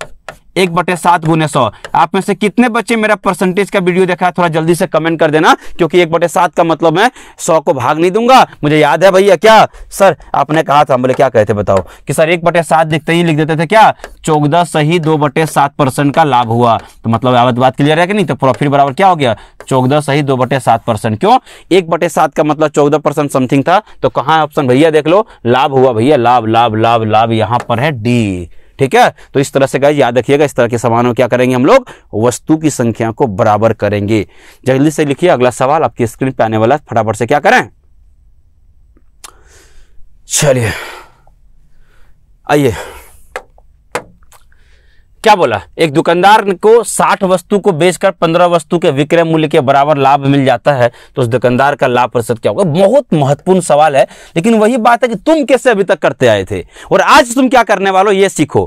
S1: एक बटे सात गुने सौ आप में से कितने बच्चे मेरा परसेंटेज का वीडियो देखा है थोड़ा जल्दी से कमेंट कर देना क्योंकि एक बटे सात का मतलब मैं सौ को भाग नहीं दूंगा मुझे याद है भैया क्या सर आपने कहा था बोले क्या कहते थे बताओ कि सर एक बटे सात देखते ही लिख देते थे क्या चौदह सही दो बटे सात परसेंट का लाभ हुआ तो मतलब आवत बात क्लियर है कि नहीं तो प्रॉफिट बराबर क्या हो गया चौदह सही दो बटे सात परसेंट क्यों एक बटे सात का मतलब चौदह परसेंट समथिंग था तो कहा ऑप्शन भैया देख लो लाभ हुआ भैया लाभ लाभ लाभ लाभ यहाँ पर है डी ठीक है तो इस तरह से गाइज याद रखिएगा इस तरह के समानों क्या करेंगे हम लोग वस्तु की संख्या को बराबर करेंगे जल्दी से लिखिए अगला सवाल आपकी स्क्रीन पे आने वाला फटाफट से क्या करें चलिए आइए क्या बोला एक दुकानदार को 60 वस्तु को बेचकर 15 वस्तु के विक्रय मूल्य के बराबर लाभ मिल जाता है तो उस दुकानदार का लाभ प्रतिशत क्या होगा बहुत महत्वपूर्ण सवाल है लेकिन वही बात है कि तुम कैसे अभी तक करते आए थे और आज तुम क्या करने वालों ये सीखो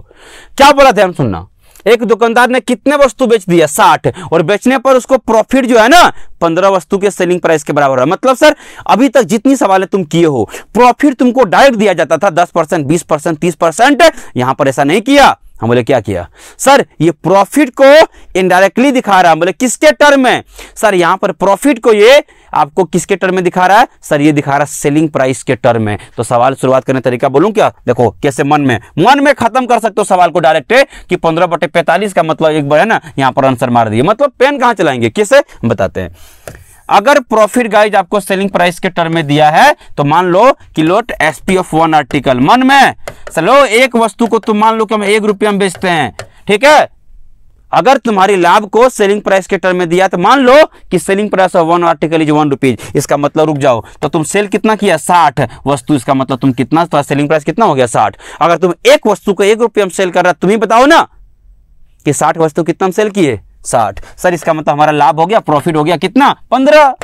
S1: क्या बोला ध्यान सुनना एक दुकानदार ने कितने वस्तु बेच दिया साठ और बेचने पर उसको प्रॉफिट जो है ना पंद्रह वस्तु के सेलिंग प्राइस के बराबर है मतलब सर अभी तक जितनी सवाल तुम किए हो प्रॉफिट तुमको डायरेक्ट दिया जाता था दस परसेंट बीस परसेंट तीस परसेंट यहां पर ऐसा नहीं किया हम बोले क्या किया सर ये प्रॉफिट को इनडायरेक्टली दिखा रहा है बोले किसके टर्म में सर यहां पर प्रॉफिट को ये आपको किसके टर्म में दिखा रहा है सर ये दिखा रहा है सेलिंग प्राइस के टर्म में तो सवाल शुरुआत करने तरीका बोलूं क्या देखो कैसे मन में मन में खत्म कर सकते हो सवाल को डायरेक्ट कि पंद्रह बटे पैंतालीस का मतलब एक बार है ना यहां पर आंसर मार दिए मतलब पेन कहां चलाएंगे कैसे बताते हैं अगर प्रॉफिट गाइज आपको सेलिंग प्राइस के टर्म में दिया है तो मान लो कि किलोट एसपी ऑफ वन आर्टिकल मन में चलो एक वस्तु को तुम मान लो कि हम एक रुपये में बेचते हैं ठीक है अगर तुम्हारी लाभ को सेलिंग प्राइस के टर्म में दिया तो मान लो कि selling price of one article is one rupees इसका मतलब रुक जाओ तो तुम सेल कितना किया साठ वस्तु इसका मतलब तुम कितना तो सेलिंग प्राइस कितना हो गया साठ अगर तुम एक वस्तु को एक रुपये में सेल कर रहा तो तुम्हें बताओ ना कि साठ वस्तु कितना सेल किए साठ सर इसका मतलब हमारा लाभ हो गया प्रॉफिट हो गया कितना पंद्रह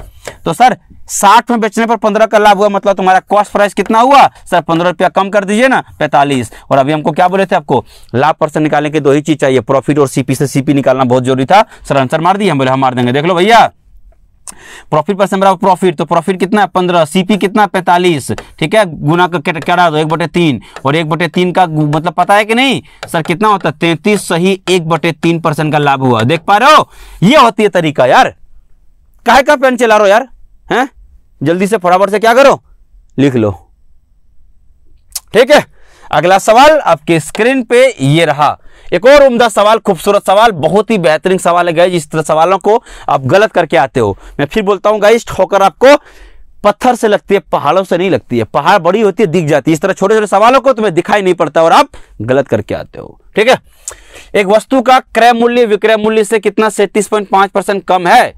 S1: तो सर साठ में बेचने पर पंद्रह का लाभ हुआ मतलब तुम्हारा कॉस्ट प्राइस कितना हुआ सर पंद्रह रुपया कम कर दीजिए ना पैंतालीस और अभी हमको क्या बोले थे आपको लाभ परसेंट निकालने के दो ही चीज चाहिए प्रॉफिट और सीपी से सीपी निकालना बहुत जरूरी था सर आंसर मार दिए हम बोले हम मार देंगे देख लो भैया प्रॉफिट पर से प्रॉफिट तो प्रॉफिट कितना पंद्रह सीपी कितना पैंतालीस ठीक है गुना का करा दो एक बटे तीन और एक बटे तीन का मतलब पता है कि नहीं सर कितना होता है तैंतीस सही एक बटे तीन परसेंट का लाभ हुआ देख पा रहे हो ये होती है तरीका यार काहे का पेन चला रो यार है जल्दी से फटाफट से क्या करो लिख लो ठीक है अगला सवाल आपके स्क्रीन पे ये रहा एक और उम्दा सवाल खूबसूरत सवाल बहुत ही बेहतरीन सवाल है गाइज इस तरह सवालों को आप गलत करके आते हो मैं फिर बोलता हूँ गाइज ठोकर आपको पत्थर से लगती है पहाड़ों से नहीं लगती है पहाड़ बड़ी होती है दिख जाती है इस तरह छोटे छोटे सवालों को तुम्हें दिखाई नहीं पड़ता और आप गलत करके आते हो ठीक है एक वस्तु का क्रय मूल्य विक्रय मूल्य से कितना सैंतीस पॉइंट पांच परसेंट कम है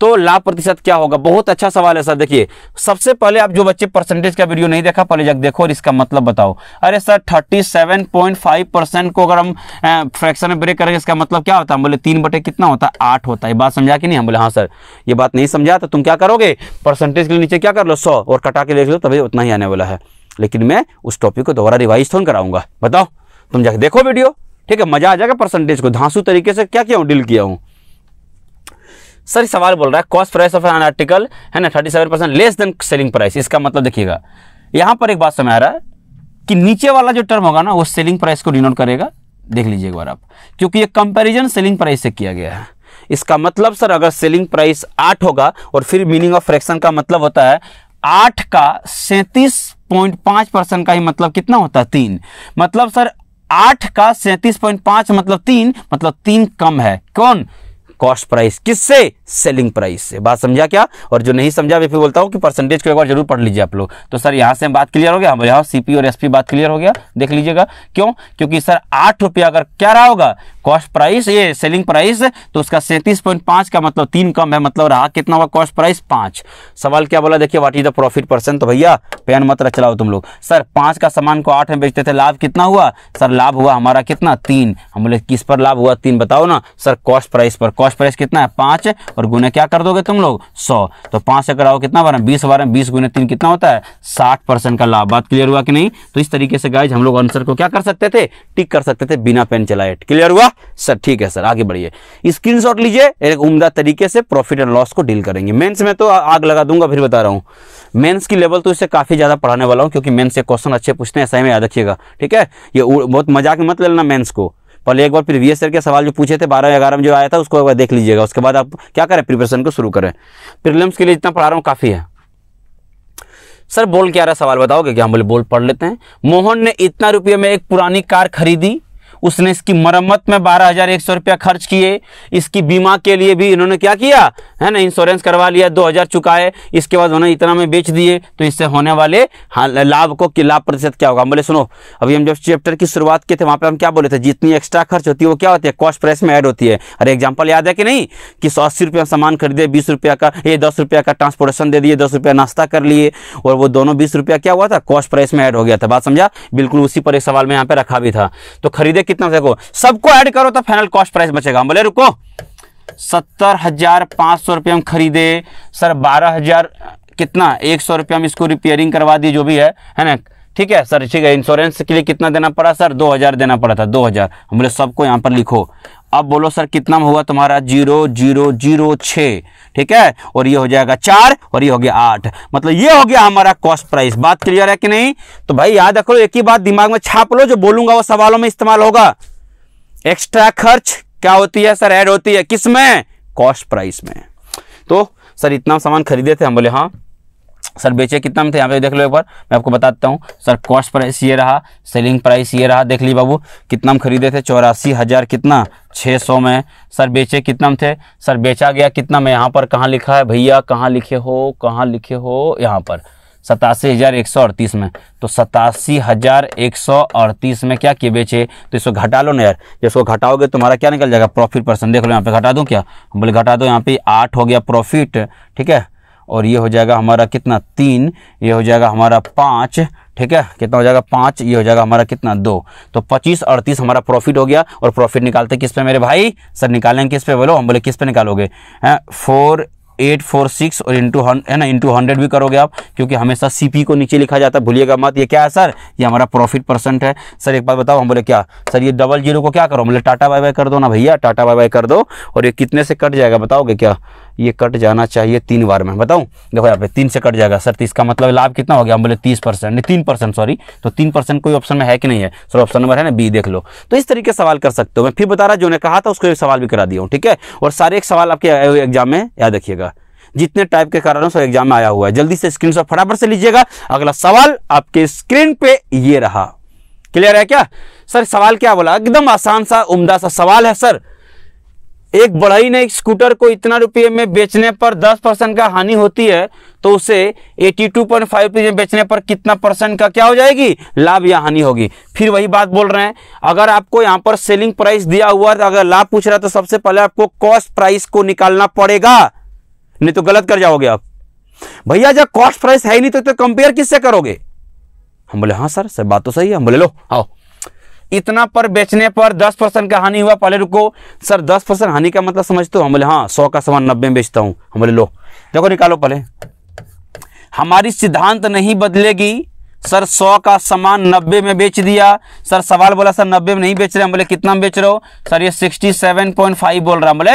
S1: तो लाभ प्रतिशत क्या होगा बहुत अच्छा सवाल है सर देखिए सबसे पहले आप जो बच्चे परसेंटेज का वीडियो नहीं देखा पहले जब देखो और इसका मतलब बताओ अरे सर 37.5 परसेंट को अगर हम फ्रैक्शन में ब्रेक करेंगे इसका मतलब क्या होता है बोले तीन बटे कितना होता है आठ होता है बात समझा कि नहीं हम बोले हाँ सर ये बात नहीं समझा तो तुम क्या करोगे परसेंटेज के नीचे क्या कर लो सौ और कटा के देख लो तभी उतना ही आने वाला है लेकिन मैं उस टॉपिक को दोबारा रिवाइज थोन कराऊंगा बताओ तुम जाके देखो वीडियो ठीक है मजा आ जाएगा परसेंटेज को धांसू तरीके से क्या क्या डील किया हूँ सर सवाल बोल रहा है cost price of an article है ना thirty seven percent less than selling price इसका मतलब देखिएगा यहां पर एक बात समझ आ रहा है कि नीचे वाला जो टर्म होगा ना वो सेलिंग प्राइस को डिनोट करेगा देख लीजिए एक बार आप क्योंकि ये कंपैरिजन सेलिंग प्राइस से किया गया है इसका मतलब सर अगर सेलिंग प्राइस आठ होगा और फिर मीनिंग ऑफ फ्रैक्शन का मतलब होता है आठ का सैंतीस पॉइंट पांच परसेंट का ही मतलब कितना होता है तीन मतलब सर आठ का सैंतीस पॉइंट पांच मतलब तीन मतलब तीन कम है कौन cospe para isso. Que sei! Selling price से बात समझा क्या और जो नहीं समझा मैं फिर बोलता हूँ कि परसेंटेज को एक बार जरूर पढ़ लीजिए आप लोग तो सर यहाँ से बात क्लियर हो गया हम यहाँ सीपी और एसपी बात क्लियर हो गया देख लीजिएगा क्यों क्योंकि सर आठ रुपया अगर क्या रहा होगा कॉस्ट प्राइस ये सेलिंग प्राइस तो उसका सैंतीस का मतलब तीन कम है मतलब रहा कितना होगा कॉस्ट प्राइस पाँच सवाल क्या बोला देखिए what is the profit percent तो भैया पेन मत रख चलाओ तुम लोग सर पाँच का सामान को आठ में बेचते थे लाभ कितना हुआ सर लाभ हुआ हमारा कितना तीन हम बोले किस पर लाभ हुआ तीन बताओ ना सर कॉस्ट प्राइस पर कॉस्ट प्राइस कितना है पाँच और गुने क्या कर दोगे तुम लोग सौ तो पांच से कराओ कितना बारह बीस बारह बीस गुने तीन कितना होता है साठ परसेंट का लाभ बात क्लियर हुआ कि नहीं तो इस तरीके से गाइज हम लोग आंसर को क्या कर सकते थे टिक कर सकते थे बिना पेन चलाए क्लियर हुआ सर ठीक है सर आगे बढ़िए स्क्रीन लीजिए एक उमदा तरीके से प्रॉफिट एंड लॉस को डील करेंगे मेन्स में तो आग लगा दूंगा फिर बता रहा हूँ मेन्स की लेवल तो इससे काफ़ी ज़्यादा पढ़ाने वाला हूँ क्योंकि मेन्स से क्वेश्चन अच्छे पूछते हैं ऐसा ही में याद रखिएगा ठीक है ये बहुत मजाक मत लेना मेन्स को पहले एक बार प्रीवियस ईयर के सवाल जो पूछे थे बारह ग्यारह में जो आया था उसको एक बार देख लीजिएगा उसके बाद आप क्या करें प्रिपरेशन को शुरू करें प्रिलिम्स के लिए जितना पढ़ा रहा हूँ काफ़ी है सर बोल क्या रहा सवाल बताओगे क्या हम बोले बोल पढ़ लेते हैं मोहन ने इतना रुपये में एक पुरानी कार खरीदी उसने इसकी मरम्मत में बारह हज़ार एक सौ रुपया खर्च किए इसकी बीमा के लिए भी इन्होंने क्या किया है ना इंश्योरेंस करवा लिया दो हज़ार चुकाए इसके बाद उन्होंने इतना में बेच दिए तो इससे होने वाले हाँ लाभ को लाभ प्रतिशत क्या होगा बोले सुनो अभी हम जब चैप्टर की शुरुआत किए थे वहां पर हम क्या बोले थे जितनी एक्स्ट्रा खर्च होती है वो क्या होती है कॉस्ट प्राइस में एड होती है अरे एग्जाम्पल याद है कि नहीं कि सौ अस्सी रुपया सामान खरीदे बीस रुपया का ये दस रुपया का ट्रांसपोर्टेशन दे दिए दस रुपया नाश्ता कर लिए और वो दोनों बीस रुपया क्या हुआ था कॉस्ट प्राइस में ऐड हो गया था बात समझा बिल्कुल उसी पर एक सवाल में यहाँ पे रखा भी था तो खरीदे कितना देखो सबको ऐड करो तो फाइनल कॉस्ट प्राइस बचेगा बोले रुको सत्तर हजार पांच सौ रुपये हम खरीदे सर बारह हजार कितना एक सौ रुपये हम इसको रिपेयरिंग करवा दिए जो भी है है ना ठीक है सर ठीक है इंश्योरेंस के लिए कितना देना पड़ा सर दो हजार देना पड़ा था दो हजार हम बोले सबको यहाँ पर लिखो अब बोलो सर कितना हुआ तुम्हारा जीरो जीरो जीरो छ ठीक है और ये हो जाएगा चार और ये हो गया आठ मतलब ये हो गया हमारा कॉस्ट प्राइस बात क्लियर है कि नहीं तो भाई याद रखो एक ही बात दिमाग में छाप लो जो बोलूंगा वो सवालों में इस्तेमाल होगा एक्स्ट्रा खर्च क्या होती है सर एड होती है किस में कॉस्ट प्राइस में तो सर इतना सामान खरीदे थे हम बोले हाँ सर बेचे कितना में थे यहाँ पे देख लो एक बार मैं आपको बताता हूँ सर कॉस्ट प्राइस ये रहा सेलिंग प्राइस ये रहा देख ली बाबू कितना में खरीदे थे चौरासी हज़ार कितना छः सौ में सर बेचे कितना में थे सर बेचा गया कितना में यहाँ पर कहाँ लिखा है भैया कहाँ लिखे हो कहाँ लिखे हो यहाँ पर सतासी हज़ार एक सौ अड़तीस में तो सतासी हज़ार एक सौ अड़तीस में क्या किए बेचे तो इसको घटा लो ना यार जब इसको घटाओगे तो तुम्हारा क्या निकल जाएगा प्रॉफिट परसेंट देख लो यहाँ पे घटा दूँ क्या बोले घटा दो यहाँ पे आठ हो गया प्रॉफिट ठीक है और ये हो जाएगा हमारा कितना तीन ये हो जाएगा हमारा पाँच ठीक है कितना हो जाएगा पाँच ये हो जाएगा हमारा कितना दो तो पच्चीस अड़तीस हमारा प्रॉफिट हो गया और प्रॉफिट निकालते किस पे मेरे भाई सर निकालेंगे किस पे बोलो हम बोले किस पे निकालोगे हैं फोर एट फोर सिक्स और इंटू है ना इंटू हंड्रेड भी करोगे आप क्योंकि हमेशा सीपी को नीचे लिखा जाता है भूलिएगा मत ये क्या है सर ये हमारा प्रॉफिट परसेंट है सर एक बात बताओ हम बोले क्या सर ये डबल जीरो को क्या करो बोले टाटा बाय बाय कर दो ना भैया टाटा बाय बाय कर दो और ये कितने से कट जाएगा बताओगे क्या ये कट जाना चाहिए तीन बार में बताऊं देखो यहाँ पे तीन से कट जाएगा सर तीस तो का मतलब लाभ कितना हो गया हम बोले तीस परसेंट नहीं तीन परसेंट सॉरी तो तीन परसेंट कोई ऑप्शन में है कि नहीं है सर ऑप्शन नंबर है ना बी देख लो तो इस तरीके सवाल कर सकते हो मैं फिर बता रहा जो ने कहा था उसको एक सवाल भी करा दिया हूँ ठीक है और सारे एक सवाल आपके एग्जाम में याद रखिएगा जितने टाइप के कारण सर एग्जाम में आया हुआ है जल्दी से स्क्रीन शॉट फटाफट से लीजिएगा अगला सवाल आपके स्क्रीन पे ये रहा क्लियर है क्या सर सवाल क्या बोला एकदम आसान सा उमदा सा सवाल है सर एक बढ़ई ने एक स्कूटर को इतना रुपये में बेचने पर 10 परसेंट का हानि होती है तो उसे 82.5 रुपये में बेचने पर कितना परसेंट का क्या हो जाएगी लाभ या हानि होगी फिर वही बात बोल रहे हैं अगर आपको यहाँ पर सेलिंग प्राइस दिया हुआ है अगर लाभ पूछ रहा है तो सबसे पहले आपको कॉस्ट प्राइस को निकालना पड़ेगा नहीं तो गलत कर जाओगे आप भैया जब कॉस्ट प्राइस है नहीं तो, तो कंपेयर किससे करोगे हम बोले हाँ सर सर बात तो सही है हम बोले लो आओ इतना पर बेचने पर दस परसेंट का हानि हुआ पहले रुको सर दस परसेंट हानि का मतलब समझते हो हम बोले हाँ सौ का सामान नब्बे में बेचता हूँ हम बोले लो देखो निकालो पहले हमारी सिद्धांत नहीं बदलेगी सर सौ का सामान नब्बे में बेच दिया सर सवाल बोला सर नब्बे में नहीं बेच रहे हम बोले कितना में बेच रहे हो सर ये सिक्सटी बोल रहा हम बोले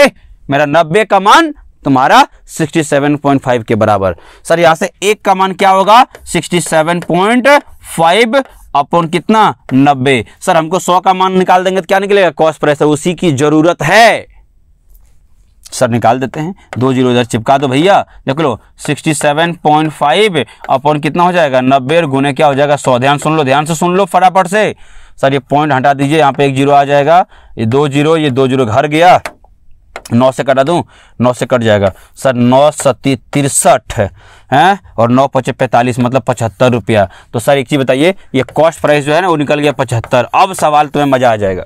S1: मेरा नब्बे का मान तुम्हारा 67.5 के बराबर सर यहां से एक का मान क्या होगा 67.5 अपॉन कितना नब्बे सर हमको सौ का मान निकाल देंगे तो क्या निकलेगा कॉस्ट प्रेशर उसी की जरूरत है सर निकाल देते हैं दो जीरो इधर चिपका दो भैया देख लो sixty seven point five upon कितना हो जाएगा नब्बे और गुने क्या हो जाएगा सौ ध्यान सुन लो ध्यान से सुन लो फटाफट से सर ये पॉइंट हटा दीजिए यहाँ पे एक जीरो आ जाएगा ये दो जीरो ये दो जीरो घर गया नौ से कटा दूँ नौ से कट जाएगा सर नौ सती तिरसठ हैं और नौ पचे पैंतालीस मतलब पचहत्तर रुपया तो सर एक चीज़ बताइए ये कॉस्ट प्राइस जो है ना वो निकल गया पचहत्तर अब सवाल तुम्हें मज़ा आ जाएगा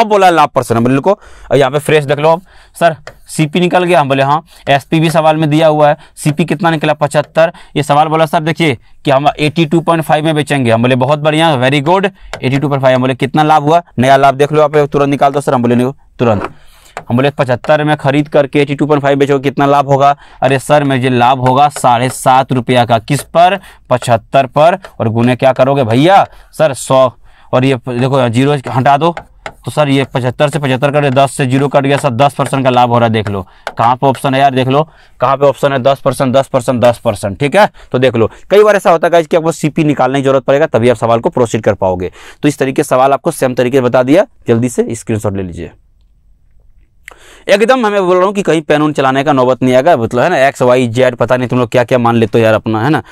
S1: अब बोला लाभ परसेंट हम लिखो यहाँ पे फ्रेश देख लो अब सर सीपी निकल गया हम बोले हाँ एसपी भी सवाल में दिया हुआ है सीपी कितना निकला पचहत्तर ये सवाल बोला सर देखिए कि हम 82.5 में बेचेंगे हम बोले बहुत बढ़िया वेरी गुड 82.5 हम बोले कितना लाभ हुआ नया लाभ देख लो आप तुरंत निकाल दो सर हम बोले तुरंत हम बोले पचहत्तर में खरीद करके एटी टू पॉइंट फाइव बेचोगे कितना लाभ होगा अरे सर मुझे लाभ होगा साढ़े सात रुपया का किस पर पचहत्तर पर और गुने क्या करोगे भैया सर सौ और ये देखो जीरो हटा दो तो सर ये पचहत्तर से पचहत्तर कर दस से जीरो कट गया सर दस परसेंट का लाभ हो रहा है देख लो कहाँ पे ऑप्शन है यार देख लो कहाँ पे ऑप्शन है दस परसेंट दस परसेंट दस परसेंट ठीक है तो देख लो कई बार ऐसा होता है कि आपको सीपी निकालने की जरूरत पड़ेगा तभी आप सवाल को प्रोसीड कर पाओगे तो इस तरीके सवाल आपको सेम तरीके से बता दिया जल्दी से स्क्रीन ले लीजिए एकदम हमें बोल रहा हूँ कि कहीं उन चलाने का नौबत नहीं आएगा मतलब है ना एक्स वाई जेड पता नहीं तुम लोग क्या क्या मान लेते हो यार अपना है ना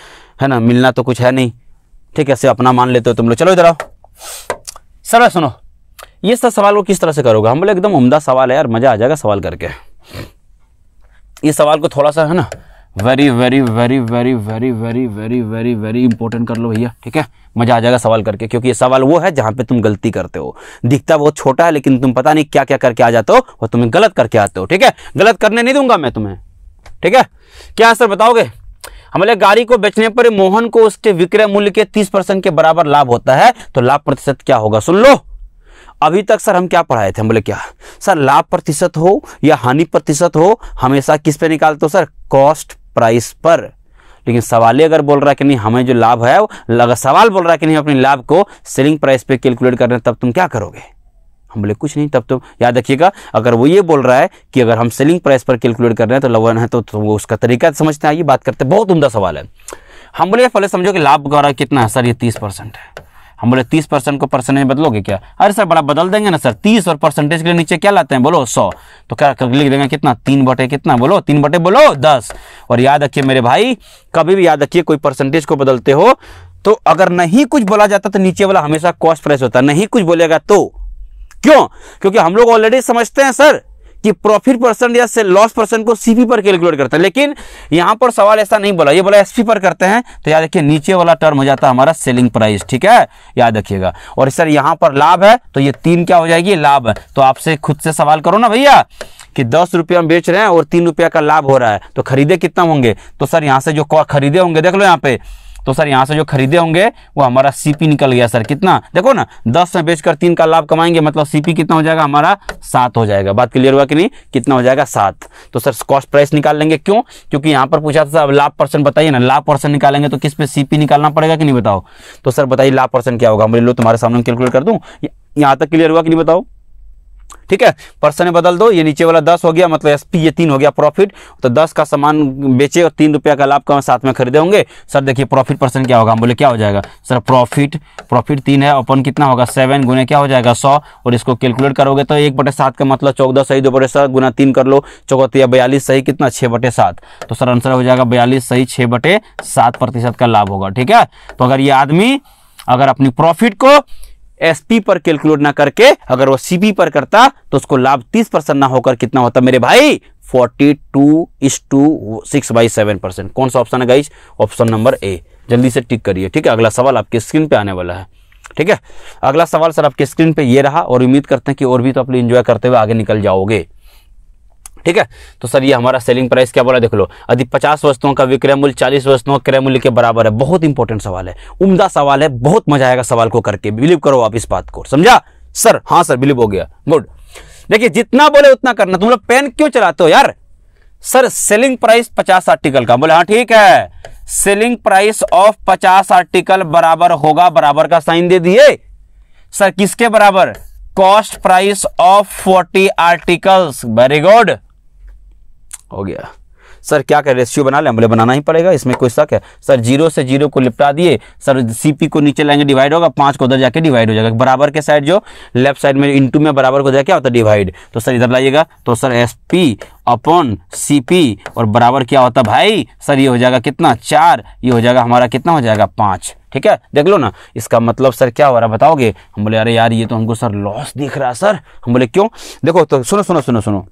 S1: है ना मिलना तो कुछ है नहीं ठीक है से अपना मान लेते हो तुम लोग चलो इधर आओ सर सुनो ये सब सवाल को किस तरह से करोगे हम बोले एकदम उमदा सवाल है यार मज़ा आ जाएगा सवाल करके ये सवाल को थोड़ा सा है ना very very very very very very very very very important कर लो भैया ठीक है मजा आ जाएगा सवाल करके क्योंकि ये सवाल वो है जहां पे तुम गलती करते हो दिखता बहुत छोटा है लेकिन तुम पता नहीं क्या क्या करके आ जाते हो और तुम्हें गलत करके आते हो ठीक है गलत करने नहीं दूंगा मैं तुम्हें ठीक है क्या आंसर बताओगे हमारे गाड़ी को बेचने पर मोहन को उसके विक्रय मूल्य के तीस परसेंट के बराबर लाभ होता है तो लाभ प्रतिशत क्या होगा सुन लो अभी तक सर हम क्या पढ़ाए थे हम बोले क्या सर लाभ प्रतिशत हो या हानि प्रतिशत हो हमेशा किस पे निकालते हो सर कॉस्ट प्राइस पर लेकिन सवाल अगर बोल रहा है कि नहीं हमें जो लाभ है अगर सवाल बोल रहा है कि नहीं अपने लाभ को सेलिंग प्राइस पे कैलकुलेट कर हैं तब तुम क्या करोगे हम बोले कुछ नहीं तब तो याद रखिएगा अगर वो ये बोल रहा है कि अगर हम सेलिंग प्राइस पर कैलकुलेट कर रहे हैं तो लवन है तो, तो वो उसका तरीका समझते हैं ये बात करते हैं बहुत उमदा सवाल है हम बोले पहले समझो कि लाभ वगैरह कितना है सर ये तीस परसेंट है हम बोले तीस परसेंट को परसेंटेज बदलोगे क्या अरे सर बड़ा बदल देंगे ना सर तीस और परसेंटेज के नीचे क्या लाते हैं बोलो सौ तो क्या लिख देंगे कितना तीन बटे कितना बोलो तीन बटे बोलो दस और याद रखिए मेरे भाई कभी भी याद रखिए कोई परसेंटेज को बदलते हो तो अगर नहीं कुछ बोला जाता तो नीचे वाला हमेशा कॉस्ट प्राइस होता नहीं कुछ बोलेगा तो क्यों क्योंकि हम लोग ऑलरेडी समझते हैं सर कि प्रॉफिट परसेंट या लॉस पर्सन को सीपी पर कैलकुलेट करते हैं लेकिन यहाँ पर सवाल ऐसा नहीं बोला ये बोला एसपी पर करते हैं तो याद रखिए नीचे वाला टर्म हो जाता है हमारा सेलिंग प्राइस ठीक है याद रखिएगा और सर यहाँ पर लाभ है तो ये तीन क्या हो जाएगी लाभ तो आपसे खुद से सवाल करो ना भैया कि दस रुपया बेच रहे हैं और तीन रुपया का लाभ हो रहा है तो खरीदे कितना होंगे तो सर यहाँ से जो खरीदे होंगे देख लो यहां पर तो सर यहाँ से जो खरीदे होंगे वो हमारा सीपी निकल गया सर कितना देखो ना दस में बेचकर तीन का लाभ कमाएंगे मतलब सीपी कितना हो जाएगा हमारा सात हो जाएगा बात क्लियर हुआ कि नहीं कितना हो जाएगा सात तो सर कॉस्ट प्राइस निकाल लेंगे क्यों क्योंकि यहाँ पर पूछा था सर लाभ परसेंट बताइए ना लाभ परसेंट निकालेंगे तो किस पे सीपी निकालना पड़ेगा कि नहीं बताओ तो सर बताइए लाभ परसेंट क्या होगा मुझे लो तुम्हारे सामने कैलकुलेट कर दूँ यहाँ तक क्लियर हुआ कि नहीं बताओ ठीक है परसेंट बदल दो ये नीचे वाला दस हो गया मतलब एस पी ये तीन हो गया प्रॉफिट तो दस का सामान बेचे और तीन रुपया का लाभ का साथ में खरीदे होंगे सर देखिए प्रॉफिट परसेंट क्या होगा हम बोले क्या हो जाएगा सर प्रॉफिट प्रॉफिट तीन है अपन कितना होगा सेवन गुने क्या हो जाएगा सौ और इसको कैलकुलेट करोगे तो एक बटे सात का मतलब चौदह सही दो बटे सात गुना तीन कर लो या बयालीस सही कितना छः बटे सात तो सर आंसर हो जाएगा बयालीस सही छः बटे सात प्रतिशत का लाभ होगा ठीक है तो अगर ये आदमी अगर अपनी प्रॉफिट को एसपी पर कैलकुलेट ना करके अगर वो सीपी पर करता तो उसको लाभ 30 परसेंट ना होकर कितना होता मेरे भाई forty two is two six by seven percent कौन सा ऑप्शन है गाइस ऑप्शन नंबर ए जल्दी से टिक करिए ठीक है अगला सवाल आपके स्क्रीन पे आने वाला है ठीक है अगला सवाल सर आपके स्क्रीन पे ये रहा और उम्मीद करते हैं कि और भी तो आप लोग इंजॉय करते हुए आगे निकल जाओगे ठीक है तो सर ये हमारा सेलिंग प्राइस क्या बोला देख लो यदि पचास वस्तुओं का विक्रय मूल्य चालीस वस्तुओं क्रय मूल्य के बराबर है बहुत इंपॉर्टेंट सवाल है उम्दा सवाल है बहुत मजा आएगा सवाल को करके बिलीव करो आप इस बात को समझा सर हाँ सर बिलीव हो गया गुड देखिए जितना बोले उतना करना तुम लोग पेन क्यों चलाते हो यार सर सेलिंग प्राइस पचास आर्टिकल का बोले हाँ ठीक है सेलिंग प्राइस ऑफ पचास आर्टिकल बराबर होगा बराबर का साइन दे दिए सर किसके बराबर cost price of forty articles very good हो गया सर क्या करें रेशियो बना लें बोले बनाना ही पड़ेगा इसमें कोई शक है सर जीरो से जीरो को लिपटा दिए सर सीपी को नीचे लाएंगे डिवाइड होगा पाँच को उधर जाके डिवाइड हो जाएगा बराबर के साइड जो लेफ्ट साइड में इनटू में बराबर को जाके क्या होता है डिवाइड तो सर इधर लाइएगा तो sir S P upon C P और बराबर क्या होता भाई सर ये हो जाएगा कितना चार ये हो जाएगा हमारा कितना हो जाएगा पाँच ठीक है देख लो ना इसका मतलब सर क्या हो रहा है बताओगे हम बोले अरे यार ये तो हमको सर लॉस दिख रहा है सर हम बोले क्यों देखो तो सुनो सुनो सुनो सुनो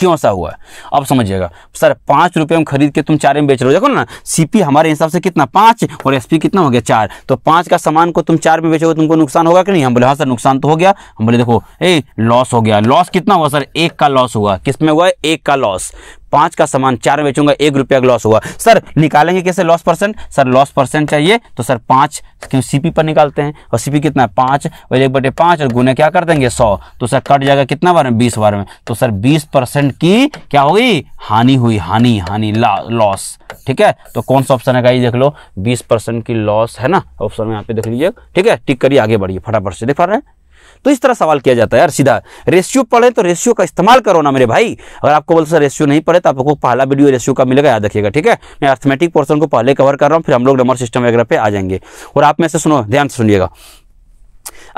S1: क्यों ऐसा हुआ है अब समझिएगा सर पाँच रुपये में खरीद के तुम चार में बेच रहे हो देखो ना सीपी हमारे हिसाब से कितना पाँच और एसपी कितना हो गया चार तो पाँच का सामान को तुम चार में बेचोगे तुमको नुकसान होगा कि नहीं हम बोले हाँ सर नुकसान तो हो गया हम बोले देखो ए लॉस हो गया लॉस कितना हुआ सर एक का लॉस हुआ किस में हुआ एक का लॉस पांच का सामान चार बेचूंगा एक रुपया लॉस हुआ सर निकालेंगे कैसे loss percent sir loss percent चाहिए तो सर पांच तो क्यों सीपी पर निकालते हैं और सीपी कितना है पांच और एक बटे पांच और गुने क्या कर देंगे सौ तो सर कट जाएगा कितना बार में बीस बार में तो सर बीस परसेंट की क्या होगी हानि हुई हानि हानि लॉस ठीक है तो कौन सा ऑप्शन है देख लो बीस परसेंट की लॉस है ना ऑप्शन में यहाँ पे देख लीजिए ठीक है टिक करिए आगे बढ़िए फटाफट से दिखा रहे हैं तो इस तरह सवाल किया जाता है यार सीधा रेशियो पढ़े तो रेशियो का इस्तेमाल करो ना मेरे भाई अगर आपको बोलते रेशियो नहीं पढ़े तो आपको पहला वीडियो रेशियो का मिलेगा याद रखिएगा ठीक है मैं अर्थमेटिक पोर्सन को पहले कवर कर रहा हूँ फिर हम लोग नंबर सिस्टम वगैरह पे आ जाएंगे और आप में से सुनो ध्यान सुनिएगा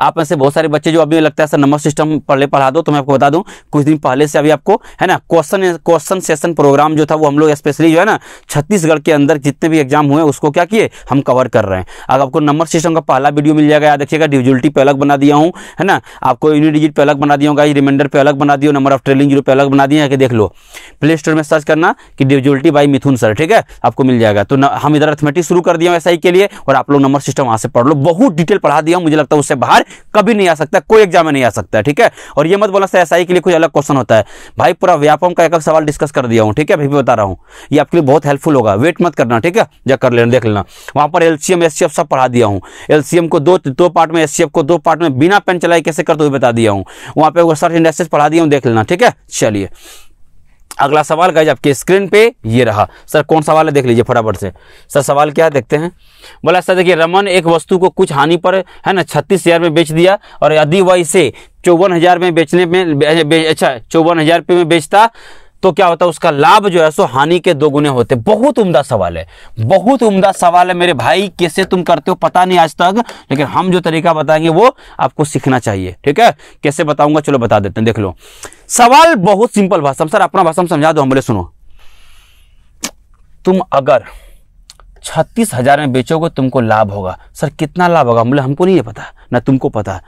S1: आप में से बहुत सारे बच्चे जो अभी लगता है सर नंबर सिस्टम पहले पढ़ा दो तो मैं आपको बता दूं कुछ दिन पहले से अभी आपको है ना क्वेश्चन क्वेश्चन सेशन प्रोग्राम जो था वो हम लोग स्पेशली जो है ना छत्तीसगढ़ के अंदर जितने भी एग्जाम हुए उसको क्या किए हम कवर कर रहे हैं अगर आपको नंबर सिस्टम का पहला वीडियो मिल जाएगा याद देखिएगा डिविजुलिटी पे अलग बना दिया हूँ है ना आपको यूनिट डिजिट पर अलग बना दिया होगा रिमाइंडर पर अलग बना दिया नंबर ऑफ ट्रेलिंग जीरो पे अलग बना दिया कि देख लो प्ले स्टोर में सर्च करना कि डिविजुलिटी बाई मिथुन सर ठीक है आपको मिल जाएगा तो हम इधर अथमेटिक शुरू कर दिया ऐसा के लिए और आप लोग नंबर सिस्टम वहाँ से पढ़ लो बहुत डिटेल पढ़ा दिया मुझे लगता है उससे बाहर कभी नहीं आ सकता कोई एग्जाम में नहीं आ सकता ठीक है और ये मत बोला सर एसआई के लिए कुछ अलग क्वेश्चन होता है भाई पूरा व्यापम का एक सवाल डिस्कस कर दिया हूँ ठीक है अभी भी बता रहा हूँ ये आपके लिए बहुत हेल्पफुल होगा वेट मत करना ठीक है जब कर लेना देख लेना वहाँ पर एल सी सब पढ़ा दिया हूँ एल को दो दो पार्ट में एस को दो पार्ट में बिना पेन चलाए कैसे करते हुए बता दिया हूँ वहाँ पर सर्च इंडस्ट्रीज पढ़ा दिया हूँ देख लेना ठीक है चलिए अगला सवाल गाइज आपके स्क्रीन पे ये रहा सर कौन सवाल है देख लीजिए फटाफट से सर सवाल क्या है देखते हैं बोला सर देखिए रमन एक वस्तु को कुछ हानि पर है ना छत्तीस हज़ार में बेच दिया और यदि वह इसे चौवन हज़ार में बेचने में बे, अच्छा चौवन हज़ार रुपये में बेचता तो क्या होता है उसका लाभ जो है सो हानि के दो गुने होते बहुत उम्दा सवाल है बहुत उम्दा सवाल है मेरे भाई कैसे तुम करते हो पता नहीं आज तक लेकिन हम जो तरीका बताएंगे वो आपको सीखना चाहिए ठीक है कैसे बताऊंगा चलो बता देते हैं देख लो सवाल बहुत सिंपल भाषा सर अपना भाषा में समझा दो हम बोले सुनो तुम अगर छत्तीस हजार में बेचोगे तुमको लाभ होगा सर कितना लाभ होगा बोले हमको नहीं पता ना तुमको पता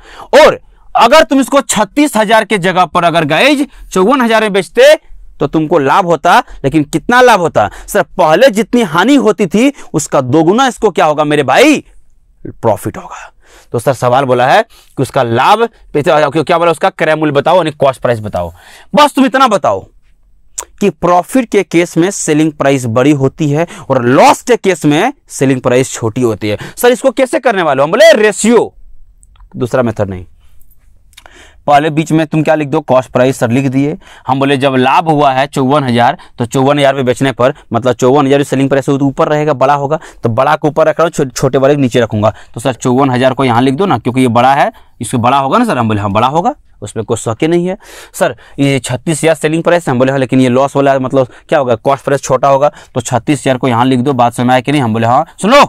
S1: और अगर तुम इसको छत्तीस हजार के जगह पर अगर गए चौवन हजार में बेचते तो तुमको लाभ होता लेकिन कितना लाभ होता सर पहले जितनी हानि होती थी उसका दोगुना इसको क्या होगा मेरे भाई प्रॉफिट होगा तो सर सवाल बोला है कि उसका लाभ क्या बोला उसका क्रय मूल्य बताओ यानी कॉस्ट प्राइस बताओ बस तुम इतना बताओ कि प्रॉफिट के केस में सेलिंग प्राइस बड़ी होती है और लॉस के केस में सेलिंग प्राइस छोटी होती है सर इसको कैसे करने वाले हम बोले रेशियो दूसरा मेथड नहीं पहले बीच में तुम क्या लिख दो कॉस्ट प्राइस सर लिख दिए हम बोले जब लाभ हुआ है चौवन हज़ार तो चौवन हज़ार में बेचने पर मतलब चौवन हज़ार सेलिंग प्राइस ऊपर रहेगा बड़ा होगा तो बड़ा को ऊपर रख रहा हूँ छोटे बड़े नीचे रखूंगा तो सर चौवन हज़ार को यहाँ लिख दो ना क्योंकि ये बड़ा है इसको बड़ा होगा ना सर हम बोले हाँ बड़ा होगा उसमें कोई शौके नहीं है सर ये छत्तीस हज़ार सेलिंग प्राइस है हम बोले हाँ लेकिन ये लॉस वाला मतलब क्या होगा कॉस्ट प्राइस छोटा होगा तो छत्तीस हज़ार को यहाँ लिख दो बात समय आया कि नहीं हम बोले हाँ सुनो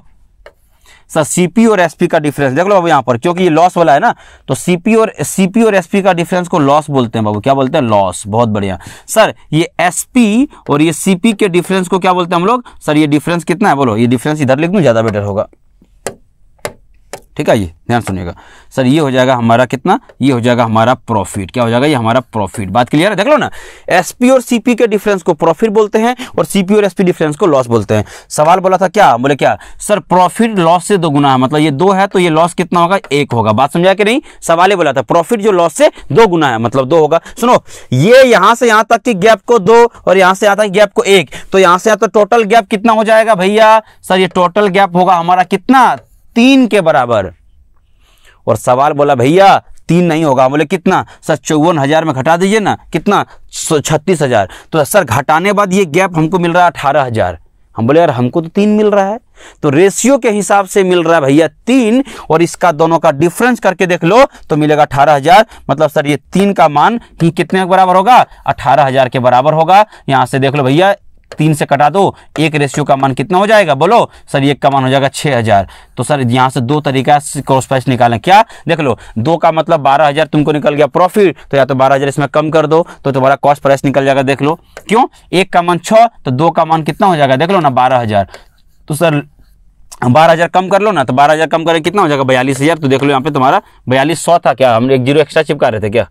S1: सर सीपी और एसपी का डिफरेंस देख लो बाबू यहां पर क्योंकि ये लॉस वाला है ना तो सीपी और सीपी और एसपी का डिफरेंस को लॉस बोलते हैं बाबू क्या बोलते हैं लॉस बहुत बढ़िया सर ये एसपी और ये सीपी के डिफरेंस को क्या बोलते हैं हम लोग सर ये डिफरेंस कितना है बोलो ये डिफरेंस इधर लिख दू ज़्यादा बेटर होगा ठीक है ये ध्यान सुनिएगा सर ये हो जाएगा हमारा कितना ये हो जाएगा हमारा प्रॉफिट क्या हो जाएगा ये हमारा प्रॉफिट बात क्लियर है देख लो ना एसपी और सीपी के डिफरेंस को प्रॉफिट बोलते हैं और सीपी और एसपी डिफरेंस को लॉस बोलते हैं सवाल बोला था क्या बोले क्या सर प्रॉफिट लॉस से दो गुना है मतलब ये दो है तो ये लॉस कितना होगा एक होगा बात समझा कि नहीं सवाल बोला था प्रॉफिट जो लॉस से दो गुना है मतलब दो होगा सुनो ये यहां से यहां तक की गैप को दो और यहां से यहां तक गैप को एक तो यहां से यहां तो टोटल गैप कितना हो जाएगा भैया सर ये टोटल गैप होगा हमारा कितना तीन के बराबर और सवाल बोला भैया तीन नहीं होगा बोले कितना सर चौवन हज़ार में घटा दीजिए ना कितना छत्तीस हज़ार तो सर घटाने बाद ये गैप हमको मिल रहा है अठारह हज़ार हम बोले यार हमको तो तीन मिल रहा है तो रेशियो के हिसाब से मिल रहा है भैया तीन और इसका दोनों का डिफरेंस करके देख लो तो मिलेगा अठारह हजार मतलब सर ये तीन का मान कि कितने के बराबर होगा अठारह हजार के बराबर होगा यहां से देख लो भैया तीन से कटा दो एक रेशियो का मान कितना हो जाएगा बोलो सर एक का मान हो जाएगा छह हज़ार तो सर यहाँ से दो तरीका क्रॉस प्राइस निकालें क्या देख लो दो का मतलब बारह हज़ार तुमको निकल गया प्रॉफिट तो या तो बारह हज़ार इसमें कम कर दो तो तुम्हारा कॉस्ट प्राइस निकल जाएगा देख लो क्यों एक का मान छः तो दो का मान कितना हो जाएगा देख लो ना बारह हज़ार तो सर बारह हज़ार कम कर लो ना तो बारह हज़ार कम करें कितना हो जाएगा बयालीस हज़ार तो देख लो यहाँ पे तुम्हारा बयालीस सौ था क्या हम एक जीरो एक्स्ट्रा चिपका रहे थे क्या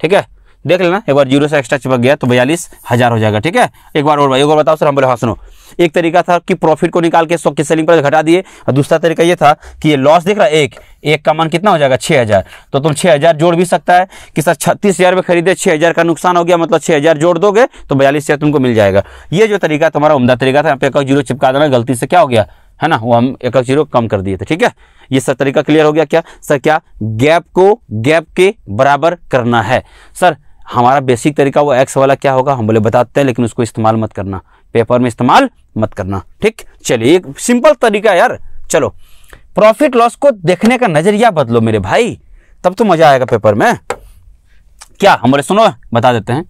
S1: ठीक है देख लेना एक बार जीरो से एक्स्ट्रा चिपक गया तो बयालीस हज़ार हो जाएगा ठीक है एक बार और भाई एक बार बताओ सर हम बोले हाँ सुनो एक तरीका था कि प्रॉफिट को निकाल के स्टॉक की सेलिंग प्राइस घटा दिए और दूसरा तरीका ये था कि ये लॉस देख रहा है एक एक का मान कितना हो जाएगा छः हज़ार तो तुम छः हज़ार जोड़ भी सकता है कि सर छत्तीस हज़ार में खरीदे छः हज़ार का नुकसान हो गया मतलब छः हज़ार जोड़ दोगे तो बयालीस हज़ार तुमको मिल जाएगा ये जो तरीका तुम्हारा उमदा तरीका था यहाँ पे एक जीरो चिपका देना गलती से क्या हो गया है ना वो हम एक जीरो कम कर दिए थे ठीक है ये सर तरीका क्लियर हो गया क्या सर क्या गैप को गैप के बराबर करना है सर हमारा बेसिक तरीका वो एक्स वाला क्या होगा हम बोले बताते हैं लेकिन उसको इस्तेमाल मत करना पेपर में इस्तेमाल मत करना ठीक चलिए एक सिंपल तरीका यार चलो प्रॉफिट लॉस को देखने का नजरिया बदलो मेरे भाई तब तो मजा आएगा पेपर में क्या हम बोले सुनो बता देते हैं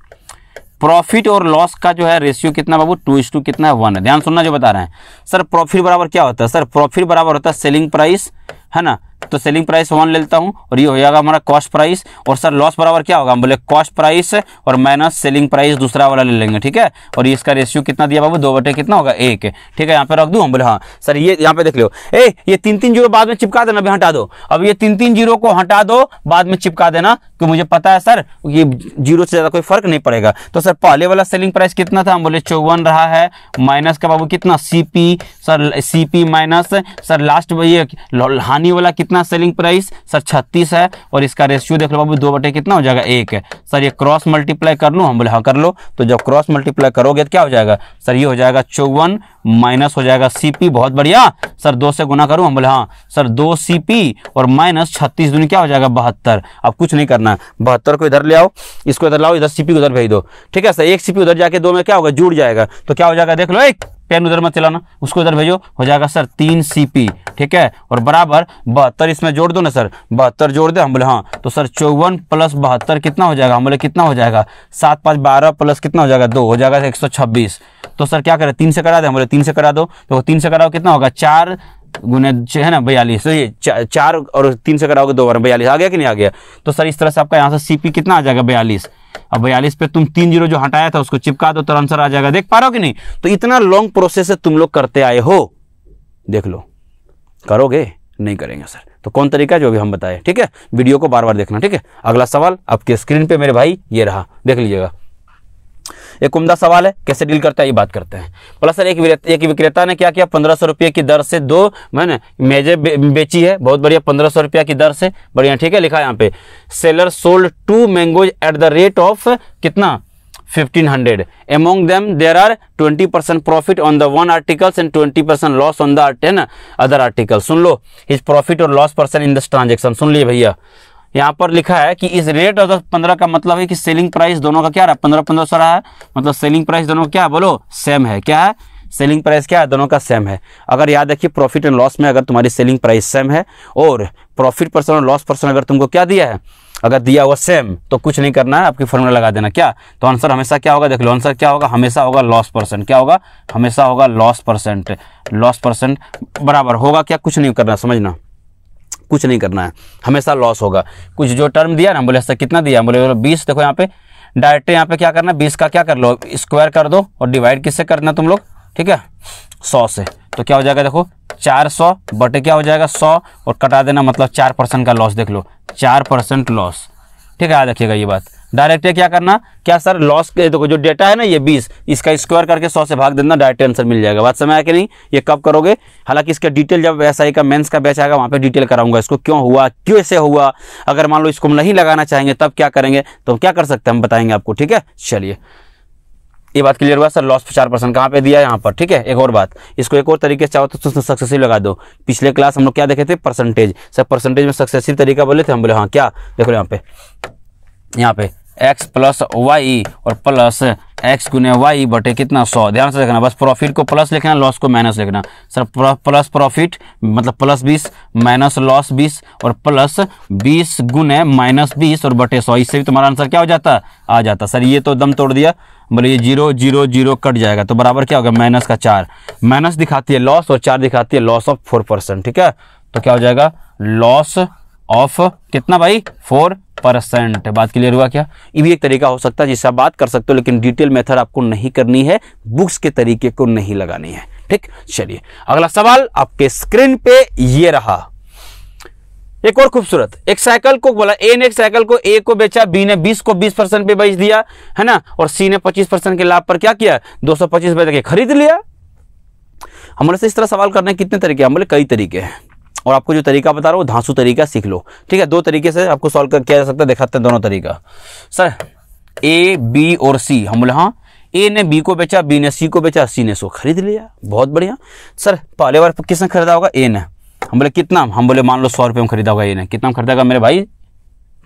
S1: प्रॉफिट और लॉस का जो है रेशियो कितना बाबू टू इस टू कितना है वन है ध्यान सुनना जो बता रहे हैं सर प्रॉफिट बराबर क्या होता है सर प्रॉफिट बराबर होता है सेलिंग प्राइस है ना तो सेलिंग प्राइस वन लेता हूँ और ये हो जाएगा हमारा कॉस्ट प्राइस और सर लॉस बराबर क्या होगा हम बोले कॉस्ट प्राइस और माइनस सेलिंग प्राइस दूसरा वाला ले लेंगे ठीक है और इसका रेशियो कितना दिया बाबू दो बटे कितना होगा एक ठीक है यहाँ पे रख दू हम बोले हाँ सर ये यहाँ पे देख लो ए ये तीन तीन जीरो बाद में चिपका देना अभी हटा दो अब ये तीन तीन जीरो को हटा दो बाद में चिपका देना क्योंकि तो मुझे पता है सर ये जीरो से ज़्यादा कोई फर्क नहीं पड़ेगा तो सर पहले वाला सेलिंग प्राइस कितना था हम बोले चौवन रहा है माइनस का बाबू कितना CP sir CP minus sir last ये हानि वाला कितना कितना सेलिंग प्राइस सर छत्तीस है और इसका रेशियो देख लो बाबू दो बटे कितना हो जाएगा एक है सर ये क्रॉस मल्टीप्लाई कर लो हम बोले हाँ कर लो तो जब क्रॉस मल्टीप्लाई करोगे तो क्या हो जाएगा सर ये हो जाएगा चौवन माइनस हो जाएगा सीपी बहुत बढ़िया सर दो से गुना करूं हम बोले हाँ सर दो सीपी और माइनस छत्तीस दूनी क्या हो जाएगा बहत्तर अब कुछ नहीं करना बहत्तर को इधर ले आओ इसको इधर लाओ इधर सीपी उधर भेज दो ठीक है सर एक सीपी उधर जाके दो में क्या होगा जुड़ जाएगा तो क्या हो जाएगा देख लो एक पेन उधर मत चलाना उसको इधर भेजो हो जाएगा सर तीन सी ठीक है और बराबर बहत्तर इसमें जोड़ दो ना सर बहत्तर जोड़ दे हम बोले हाँ तो सर चौवन प्लस बहत्तर कितना हो जाएगा हम बोले कितना हो जाएगा सात पाँच बारह प्लस कितना हो जाएगा दो हो जाएगा एक सौ छब्बीस तो सर क्या करें तीन से करा दे हम बोले तीन से करा दो तो तीन से कराओ कितना होगा चार गुने है ना बयालीस तो ये चा, चार और तीन से कराओगे दो बार बयालीस आ गया कि नहीं आ गया तो सर इस तरह से आपका यहाँ से सीपी कितना आ जाएगा बयालीस अब बयालीस पे तुम तीन जीरो जो हटाया था उसको चिपका दो तो आंसर आ जाएगा देख पा रहे हो कि नहीं तो इतना लॉन्ग प्रोसेस से तुम लोग करते आए हो देख लो करोगे नहीं करेंगे सर तो कौन तरीका जो भी हम बताए ठीक है वीडियो को बार बार देखना ठीक है अगला सवाल आपके स्क्रीन पे मेरे भाई ये रहा देख लीजिएगा एक उमदा सवाल है कैसे डील करता है ये बात करते हैं प्लस सर एक एक विक्रेता ने क्या किया पंद्रह सौ रुपये की दर से दो मैंने मेजें बे, बेची है बहुत बढ़िया पंद्रह सौ रुपया की दर से बढ़िया ठीक है लिखा है यहाँ पे seller sold two mangoes at the rate of कितना 1500 hundred among them there are 20 percent profit on the one articles and 20 percent loss on the 10 other articles सुन लो his प्रॉफिट और loss percent in this transaction सुन लिए भैया यहाँ पर लिखा है कि इस रेट और दस पंद्रह का मतलब है कि सेलिंग प्राइस दोनों का क्या रहा है पंद्रह पंद्रह सौ रहा है मतलब सेलिंग प्राइस दोनों का क्या बोलो सेम है क्या है सेलिंग प्राइस क्या है दोनों का सेम है अगर याद रखिए प्रॉफिट एंड लॉस में अगर तुम्हारी सेलिंग प्राइस सेम है और प्रॉफिट पर्सन और लॉस पर्सन अगर तुमको क्या दिया है अगर दिया हुआ सेम तो कुछ नहीं करना है आपकी फॉर्मूला लगा देना क्या तो आंसर हमेशा क्या होगा देख लो आंसर क्या होगा हमेशा होगा लॉस परसेंट क्या होगा हमेशा होगा लॉस परसेंट लॉस परसेंट बराबर होगा क्या कुछ नहीं करना समझना कुछ नहीं करना है हमेशा लॉस होगा कुछ जो टर्म दिया ना बोले सर कितना दिया बोले बीस देखो यहाँ पे डायरेक्ट यहाँ पे क्या करना है बीस का क्या कर लो स्क्वायर कर दो और डिवाइड किससे करना तुम लोग ठीक है सौ से तो क्या हो जाएगा देखो चार सौ बटे क्या हो जाएगा सौ और कटा देना मतलब चार परसेंट का लॉस देख लो चार परसेंट लॉस ठीक है याद रखिएगा ये बात डायरेक्ट क्या करना क्या सर लॉस देखो जो डेटा है ना ये बीस इसका स्क्वायर करके सौ से भाग देना डायरेक्ट आंसर मिल जाएगा बात समय आया कि नहीं ये कब करोगे हालांकि इसका डिटेल जब एस का मेन्स का बैच आएगा वहां पर डिटेल कराऊंगा इसको क्यों हुआ क्यों ऐसे हुआ अगर मान लो इसको हम नहीं लगाना चाहेंगे तब क्या करेंगे तो क्या कर सकते हैं हम बताएंगे आपको ठीक है चलिए ये बात क्लियर हुआ सर लॉस चार परसेंट कहाँ पे दिया यहाँ पर ठीक है एक और बात इसको एक और तरीके से चाहो तो सक्सेसिव लगा दो पिछले क्लास हम लोग क्या देखे थे परसेंटेज सर परसेंटेज में सक्सेसिव तरीका बोले थे हम बोले हाँ क्या देखो यहाँ पे यहाँ पे एक्स प्लस वाई और प्लस एक्स गुने वाई बटे कितना सौ ध्यान से देखना बस प्रॉफिट को प्लस लिखना लॉस को माइनस लिखना सर प्लस प्रॉफिट मतलब प्लस बीस माइनस लॉस बीस और प्लस बीस गुने माइनस बीस और बटे सौ इससे भी तुम्हारा आंसर क्या हो जाता आ जाता सर ये तो दम तोड़ दिया बोले ये जीरो जीरो जीरो कट जाएगा तो बराबर क्या होगा माइनस का चार माइनस दिखाती है लॉस और चार दिखाती है लॉस ऑफ फोर परसेंट ठीक है तो क्या हो जाएगा लॉस ऑफ कितना भाई फोर परसेंट बात क्लियर हुआ क्या ये भी एक तरीका हो सकता है जिससे आप बात कर सकते हो लेकिन डिटेल मेथड आपको नहीं करनी है बुक्स के तरीके को नहीं लगानी है ठीक चलिए अगला सवाल आपके स्क्रीन पे ये रहा एक और खूबसूरत एक साइकिल को बोला ए ने एक साइकिल को ए को बेचा बी ने 20 को 20 परसेंट पे बेच दिया है ना और सी ने 25 परसेंट के लाभ पर क्या किया 225 सौ पच्चीस खरीद लिया हमारे से इस तरह सवाल करने कितने तरीके हम बोले कई तरीके हैं और आपको जो तरीका बता रहा हूँ धांसू तरीका सीख लो ठीक है दो तरीके से आपको सॉल्व कर किया जा सकता है दिखाते हैं दोनों तरीका सर ए बी और सी हम बोले हाँ ए ने बी को बेचा बी ने सी को बेचा सी ने सो खरीद लिया बहुत बढ़िया सर पहले बार किसने खरीदा होगा ए ने हम बोले कितना हम बोले मान लो सौ रुपये में खरीदा होगा ए ने कितना में खरीदा मेरे भाई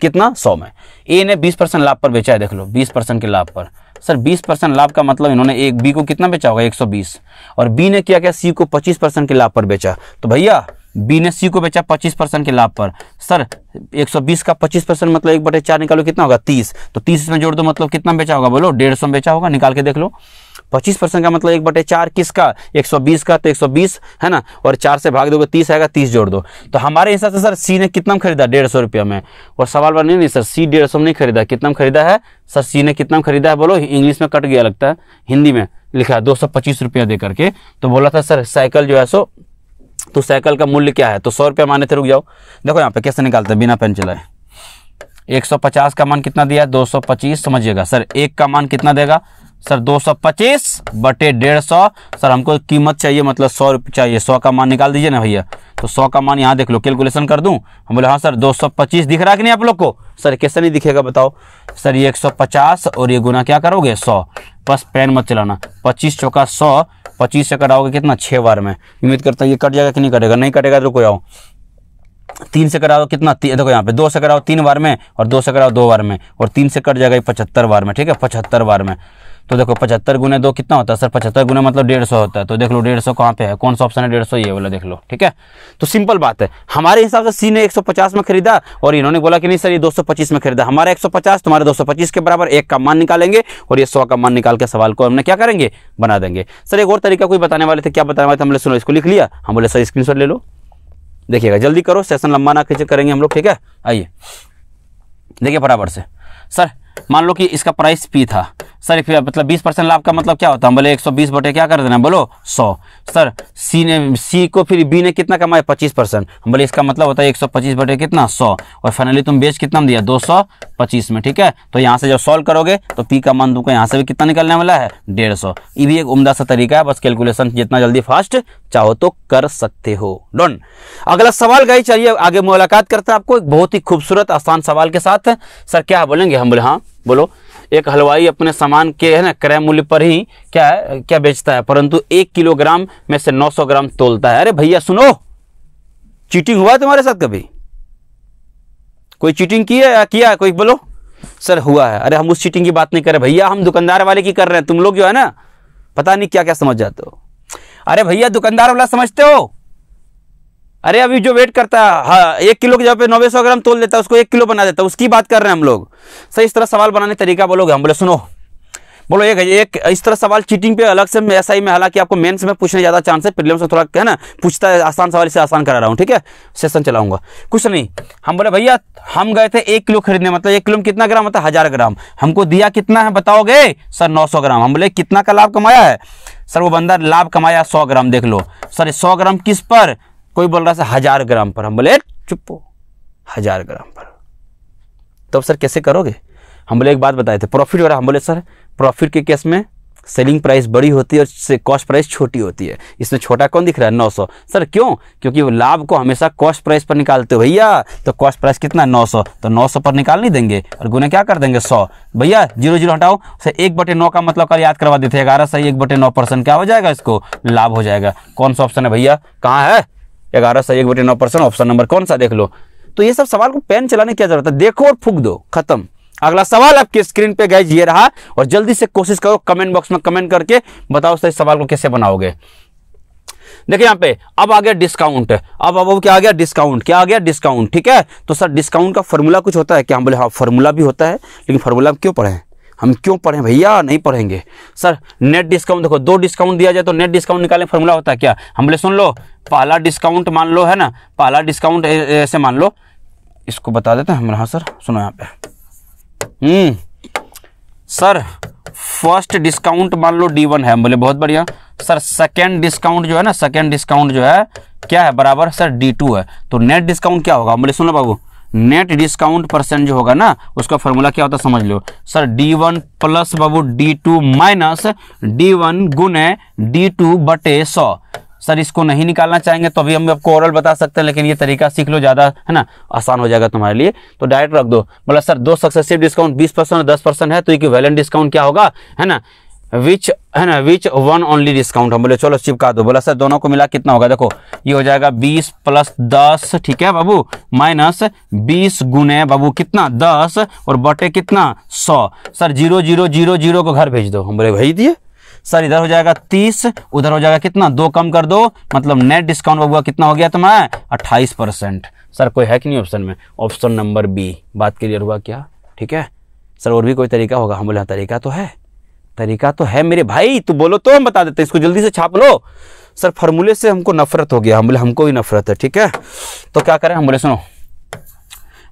S1: कितना सौ में ए ने बीस परसेंट लाभ पर बेचा है देख लो बीस परसेंट के लाभ पर सर बीस परसेंट लाभ का मतलब इन्होंने एक बी को कितना बेचा होगा एक सौ बीस और बी ने क्या क्या सी को पच्चीस परसेंट के लाभ पर बेचा तो भैया बी ने सी को बेचा 25 परसेंट के लाभ पर सर 120 का 25 परसेंट मतलब एक बटे चार निकालो कितना होगा 30 तो 30 इसमें जोड़ दो मतलब कितना बेचा होगा बोलो डेढ़ सौ बेचा होगा निकाल के देख लो 25 परसेंट का मतलब एक बटे चार किसका 120 का तो 120 है ना और चार से भाग दोगे तीस आएगा तीस जोड़ दो तो हमारे हिसाब से सर सी ने कितना खरीदा डेढ़ सौ में और सवाल बार नहीं सर सी डेढ़ सौ में नहीं खरीदा कितना खरीदा है सर सी ने कितना खरीदा है बोलो इंग्लिश में कट गया लगता है हिंदी में लिखा है दो सौ पच्चीस रुपया दे करके तो बोला था सर साइकिल जो है सो तो साइकिल का मूल्य क्या है तो सौ रुपया माने थे रुक जाओ देखो यहाँ पे कैसे निकालते हैं बिना पेन चलाए 150 का मान कितना दिया है 225 समझिएगा सर एक का मान कितना देगा सर 225 बटे डेढ़ सौ सर हमको कीमत चाहिए मतलब सौ रुपये चाहिए सौ का मान निकाल दीजिए ना भैया तो सौ का मान यहाँ देख लो कैलकुलेशन कर दूँ हम बोले हाँ सर 225 दिख रहा है कि नहीं आप लोग को सर कैसे नहीं दिखेगा बताओ सर ये 150 और ये गुना क्या करोगे सौ बस पेन मत चलाना पच्चीस चौका सौ पच्चीस से कटाओगे कितना छः बार में उम्मीद करता हूँ ये कट जाएगा कि नहीं कटेगा नहीं कटेगा तो रुको आओ तीन से कराओ कितना देखो यहाँ पे दो से कराओ तीन बार में और दो से कराओ दो बार में और तीन से कट जाएगा पचहत्तर बार में ठीक है पचहत्तर बार में तो देखो पचहत्तर गुने दो कितना होता है सर पचहत्तर गुने मतलब डेढ़ सौ होता है तो देख लो डेढ़ सौ कहाँ पे है कौन सा ऑप्शन है डेढ़ सौ ये वाला देख लो ठीक है तो सिंपल बात है हमारे हिसाब से सी ने एक सौ पचास में खरीदा और इन्होंने बोला कि नहीं सर ये दो सौ पच्चीस में खरीदा हमारा एक सौ पचास तुम्हारे दो सौ पच्चीस के बराबर एक का मान निकालेंगे और ये सौ का मान निकाल के सवाल को हमने क्या करेंगे बना देंगे सर एक और तरीका कोई बताने वाले थे क्या बताने वाले थे हमने सुनो इसको लिख लिया हम बोले सर स्क्रीन ले लो देखिएगा जल्दी करो सेशन लंबा ना खींचे करेंगे हम लोग ठीक है आइए देखिए बराबर से सर मान लो कि इसका प्राइस पी था सर मतलब बीस परसेंट लाभ का मतलब क्या होता है बोले एक सौ बीस बटे क्या कर देना बोलो सौ सर सी ने सी को फिर बी ने कितना कमाया पच्चीस परसेंट हम बोले इसका मतलब होता है एक सौ पच्चीस बटे कितना सौ और फाइनली तुम बेच कितना दिया दो सौ पच्चीस में ठीक है तो यहाँ से जब सॉल्व करोगे तो पी का मान तुमको यहाँ से भी कितना निकलने वाला है डेढ़ सौ ये भी एक उमदा सा तरीका है बस कैलकुलेशन जितना जल्दी फास्ट चाहो तो कर सकते हो डन अगला सवाल गई चलिए आगे मुलाकात करते हैं आपको एक बहुत ही खूबसूरत आसान सवाल के साथ सर क्या बोलेंगे हम बोले हाँ बोलो एक हलवाई अपने सामान के है ना क्रय मूल्य पर ही क्या है क्या बेचता है परंतु एक किलोग्राम में से 900 ग्राम तोलता है अरे भैया सुनो चीटिंग हुआ तुम्हारे साथ कभी कोई चीटिंग की है या किया है कोई बोलो सर हुआ है अरे हम उस चीटिंग की बात नहीं कर रहे भैया हम दुकानदार वाले की कर रहे हैं तुम लोग जो है ना पता नहीं क्या क्या समझ जाते हो अरे भैया दुकानदार वाला समझते हो अरे अभी जो वेट करता है हाँ, एक किलो के जगह पे नौ सौ ग्राम तोल देता है उसको एक किलो बना देता है उसकी बात कर रहे हैं हम लोग सर इस तरह सवाल बनाने तरीका बोलोगे हम बोले सुनो बोलो एक एक इस तरह सवाल चीटिंग पे अलग से एस में हालांकि आपको मेंस में पूछने ज़्यादा चांस है प्रिलिम्स में थोड़ा है ना पूछता है आसान सवाल इसे आसान करा रहा हूँ ठीक है सेशन चलाऊंगा कुछ नहीं हम बोले भैया हम गए थे एक किलो खरीदने मतलब एक किलो में कितना ग्राम होता है हज़ार ग्राम हमको दिया कितना है बताओगे सर नौ सौ ग्राम हम बोले कितना का लाभ कमाया है सर वो बंदा लाभ कमाया सौ ग्राम देख लो सर सौ ग्राम किस पर कोई बोल रहा है हजार ग्राम पर हम बोले चुप हजार ग्राम पर तो सर कैसे करोगे हम बोले एक बात बताए थे प्रॉफिट वाला हम बोले सर प्रॉफिट के केस में सेलिंग प्राइस बड़ी होती है और कॉस्ट प्राइस छोटी होती है इसमें छोटा कौन दिख रहा है नौ सौ सर क्यों क्योंकि लाभ को हमेशा कॉस्ट प्राइस पर निकालते हो भैया तो कॉस्ट प्राइस कितना नौ सौ तो नौ सौ पर निकाल नहीं देंगे और गुना क्या कर देंगे सौ भैया जीरो जीरो हटाओ सर एक बटे नौ का मतलब कल याद करवा देते ग्यारह सही एक बटे नौ परसेंट क्या हो जाएगा इसको लाभ हो जाएगा कौन सा ऑप्शन है भैया कहाँ है ग्यारह सौ एक बटे नौ परसेंट ऑप्शन नंबर कौन सा देख लो तो ये सब सवाल को पेन चलाने की क्या जरूरत है देखो और फूक दो खत्म अगला सवाल आपकी स्क्रीन पे गए ये रहा और जल्दी से कोशिश करो कमेंट बॉक्स में कमेंट करके बताओ इस सवाल को कैसे बनाओगे देखिए यहाँ पे अब आ गया डिस्काउंट अब अब क्या आ गया डिस्काउंट क्या आ गया डिस्काउंट ठीक है तो सर डिस्काउंट का फॉर्मूला कुछ होता है क्या हम बोले हाँ फॉर्मूला भी होता है लेकिन फॉर्मूला क्यों पढ़े हम क्यों पढ़ें भैया नहीं पढ़ेंगे सर नेट डिस्काउंट देखो दो डिस्काउंट दिया जाए तो नेट डिस्काउंट निकालने फॉर्मूला होता है क्या हम बोले सुन लो पहला डिस्काउंट मान लो है ना पहला डिस्काउंट ऐसे मान लो इसको बता देते हैं हम हाँ सर सुनो यहाँ पे हम्म, सर फर्स्ट डिस्काउंट मान लो डी वन है बोले बहुत बढ़िया सर सेकेंड डिस्काउंट जो है ना सेकेंड डिस्काउंट जो है क्या है बराबर सर डी टू है तो नेट डिस्काउंट क्या होगा बोले सुनो बाबू नेट डिस्काउंट परसेंट जो होगा ना उसका फॉर्मूला क्या होता है समझ लो सर डी वन प्लस बाबू D two minus D one गुने डी टू बटे सौ सर इसको नहीं निकालना चाहेंगे तो अभी हम आपको ओरल बता सकते हैं लेकिन ये तरीका सीख लो ज़्यादा है ना आसान हो जाएगा तुम्हारे लिए तो डायरेक्ट रख दो मतलब सर दो सक्सेसिव डिस्काउंट बीस परसेंट और दस परसेंट है तो वैलेंट डिस्काउंट क्या होगा है ना विच है ना विच वन ओनली डिस्काउंट हम बोले चलो चिपका दो बोला सर दोनों को मिला कितना होगा देखो ये हो जाएगा बीस प्लस दस ठीक है बाबू माइनस बीस गुने बाबू कितना दस और बटे कितना सौ sir zero zero zero zero को घर भेज दो हम बोले भेज दिए सर इधर हो जाएगा तीस उधर हो जाएगा कितना दो कम कर दो मतलब नेट डिस्काउंट बाबू कितना हो गया तुम्हारा अट्ठाईस परसेंट सर कोई है कि नहीं ऑप्शन में ऑप्शन नंबर बी बात क्लियर हुआ क्या ठीक है सर और भी कोई तरीका होगा हम बोले हाँ, तरीका तो है तरीका तो है मेरे भाई तू बोलो तो हम बता देते इसको जल्दी से छाप लो सर फॉर्मूले से हमको नफरत हो गया हम बोले हमको भी नफरत है ठीक है तो क्या करें हम बोले सुनो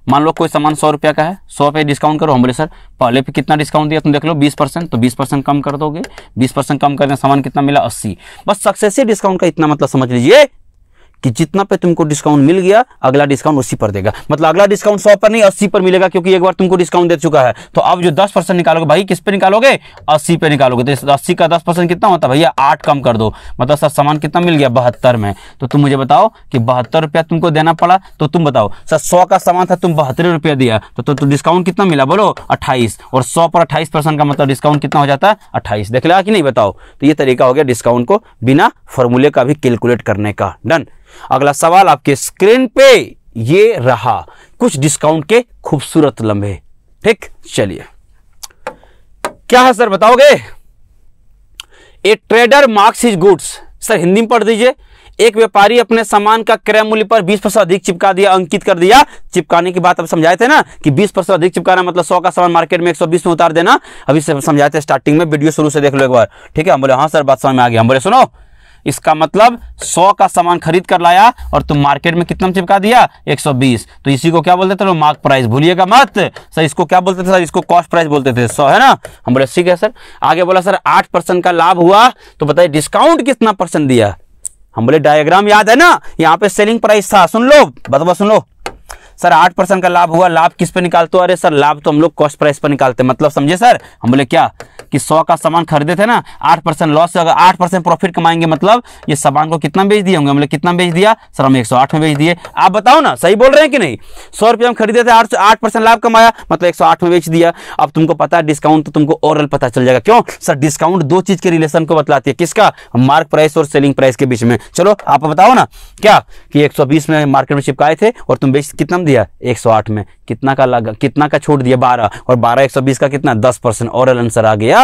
S1: मान लो कोई सामान सौ रुपया का है सौ रुपये डिस्काउंट करो हम बोले सर पहले पे कितना डिस्काउंट दिया तुम देख लो बीस परसेंट तो बीस परसेंट कम कर दोगे बीस परसेंट कम कर दें सामान कितना मिला अस्सी बस सक्सेसिव डिस्काउंट का इतना मतलब समझ लीजिए कि जितना पे तुमको डिस्काउंट मिल गया अगला डिस्काउंट उसी पर देगा मतलब अगला डिस्काउंट सौ पर नहीं अस्सी पर मिलेगा क्योंकि एक बार तुमको डिस्काउंट दे चुका है तो अब जो दस परसेंट निकालोगे भाई किस पे निकालोगे अस्सी पे निकालोगे तो अस्सी का दस परसेंट कितना होता है भैया आठ कम कर दो मतलब सर सामान कितना मिल गया बहत्तर में तो तुम मुझे बताओ कि बहत्तर रुपया तुमको देना पड़ा तो तुम बताओ सर सौ का सामान था तुम बहत्तर रुपया दिया तो, तो, तो डिस्काउंट कितना मिला बोलो अट्ठाईस और सौ पर अट्ठाईस का मतलब डिस्काउंट कितना हो जाता है अट्ठाईस देख लिया कि नहीं बताओ तो ये तरीका हो गया डिस्काउंट को बिना फॉर्मूले का भी कैलकुलेट करने का डन अगला सवाल आपके स्क्रीन पे ये रहा कुछ डिस्काउंट के खूबसूरत लंबे ठीक चलिए क्या है सर बताओगे a trader marks his goods sir Hindi में पढ़ दीजिए एक व्यापारी अपने सामान का क्रय मूल्य पर 20 परसेंट अधिक चिपका दिया अंकित कर दिया चिपकाने की बात अब समझाए थे ना कि 20 परसेंट अधिक चिपकाना मतलब 100 का सामान मार्केट में 120 में उतार देना अभी समझाए थे स्टार्टिंग में वीडियो शुरू से देख लो एक बार ठीक है हम बोले हाँ सर बात समझ में आ गया हम बोले सुनो इसका मतलब सौ का सामान खरीद कर लाया और तुम मार्केट में कितना चिपका दिया 120 तो इसी को क्या बोलते थे लोग मार्क प्राइस भूलिएगा मत सर इसको क्या बोलते थे सर इसको कॉस्ट प्राइस बोलते थे सौ है ना हम बोले ठीक है सर आगे बोला सर आठ परसेंट का लाभ हुआ तो बताइए डिस्काउंट कितना परसेंट दिया हम बोले डायग्राम याद है ना यहाँ पे सेलिंग प्राइस था सुन लो बतवा सुन लो सर आठ परसेंट का लाभ हुआ लाभ किस पे निकालते हो अरे सर लाभ तो हम लोग कॉस्ट प्राइस पर निकालते हैं मतलब समझे सर हम बोले क्या कि सौ का सामान खरीदे थे ना आठ परसेंट लॉस अगर आठ परसेंट प्रॉफिट कमाएंगे मतलब ये सामान को कितना बेच दिए होंगे लोग कितना बेच दिया सर हम एक सौ आठ में बेच दिए आप बताओ ना सही बोल रहे हैं कि नहीं सौ रुपये हम खरीदे थे आठ आठ परसेंट लाभ कमाया मतलब एक सौ आठ में बेच दिया अब तुमको पता है डिस्काउंट तो तुमको ओवरऑल पता चल जाएगा क्यों सर डिस्काउंट दो चीज के रिलेशन को बतलाती है किसका मार्क प्राइस और सेलिंग प्राइस के बीच में चलो आप बताओ ना क्या कि बीस में मार्केट में चिपकाए थे और तुम बेच कितना दिया 108 में कितना का लगा कितना का छूट दिया 12 और 12 120 का कितना 10 परसेंट ओरल आंसर आ गया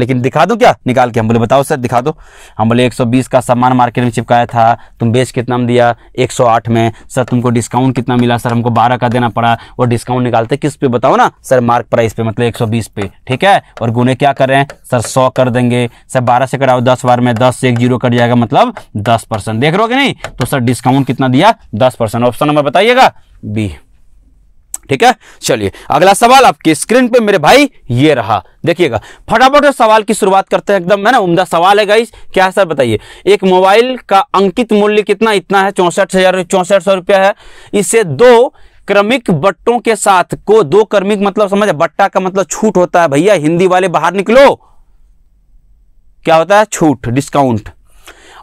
S1: लेकिन दिखा दो क्या निकाल के हम बोले बताओ सर दिखा दो हम बोले 120 का सामान मार्केट में चिपकाया था तुम बेच कितना में दिया 108 में सर तुमको डिस्काउंट कितना मिला सर हमको 12 का देना पड़ा और डिस्काउंट निकालते किस पे बताओ ना सर मार्क प्राइस पे मतलब 120 पे ठीक है और गुने क्या कर रहे हैं सर सौ कर देंगे सर बारह से कराओ दस बार में दस से एक जीरो कट जाएगा मतलब दस देख रहे हो नहीं तो सर डिस्काउंट कितना दिया दस ऑप्शन नंबर बताइएगा बी ठीक है चलिए अगला सवाल आपके स्क्रीन पे मेरे भाई ये रहा देखिएगा फटाफट सवाल की शुरुआत करते हैं एकदम है ना उम्दा सवाल है गाइस क्या सर बताइए एक मोबाइल का अंकित मूल्य कितना इतना है चौसठ हजार चौसठ सौ रुपया है इससे दो क्रमिक बट्टों के साथ को दो क्रमिक मतलब समझ बट्टा का मतलब छूट होता है भैया हिंदी वाले बाहर निकलो क्या होता है छूट डिस्काउंट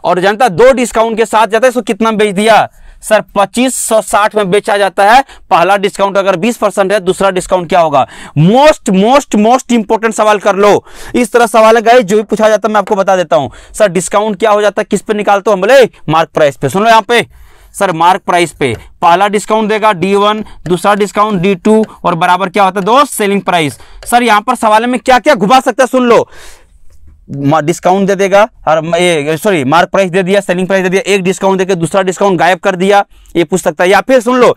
S1: और जानता दो डिस्काउंट के साथ जाता है इसको कितना बेच दिया सर 2560 में बेचा जाता है पहला डिस्काउंट अगर 20 परसेंट है दूसरा डिस्काउंट क्या होगा मोस्ट मोस्ट मोस्ट इंपोर्टेंट सवाल कर लो इस तरह सवाल है जो भी पूछा जाता है मैं आपको बता देता हूं सर डिस्काउंट क्या हो जाता है किस पे निकालते हो बोले मार्क प्राइस पे सुन लो यहाँ पे सर मार्क प्राइस पे पहला डिस्काउंट देगा डी वन दूसरा डिस्काउंट डी टू और बराबर क्या होता है दोस्त सेलिंग प्राइस सर यहां पर सवाल में क्या क्या घुमा सकता है सुन लो डिस्काउंट दे देगा और सॉरी मार्क प्राइस दे दिया सेलिंग प्राइस दे दिया एक डिस्काउंट देकर दूसरा डिस्काउंट गायब कर दिया ये पूछ सकता है या फिर सुन लो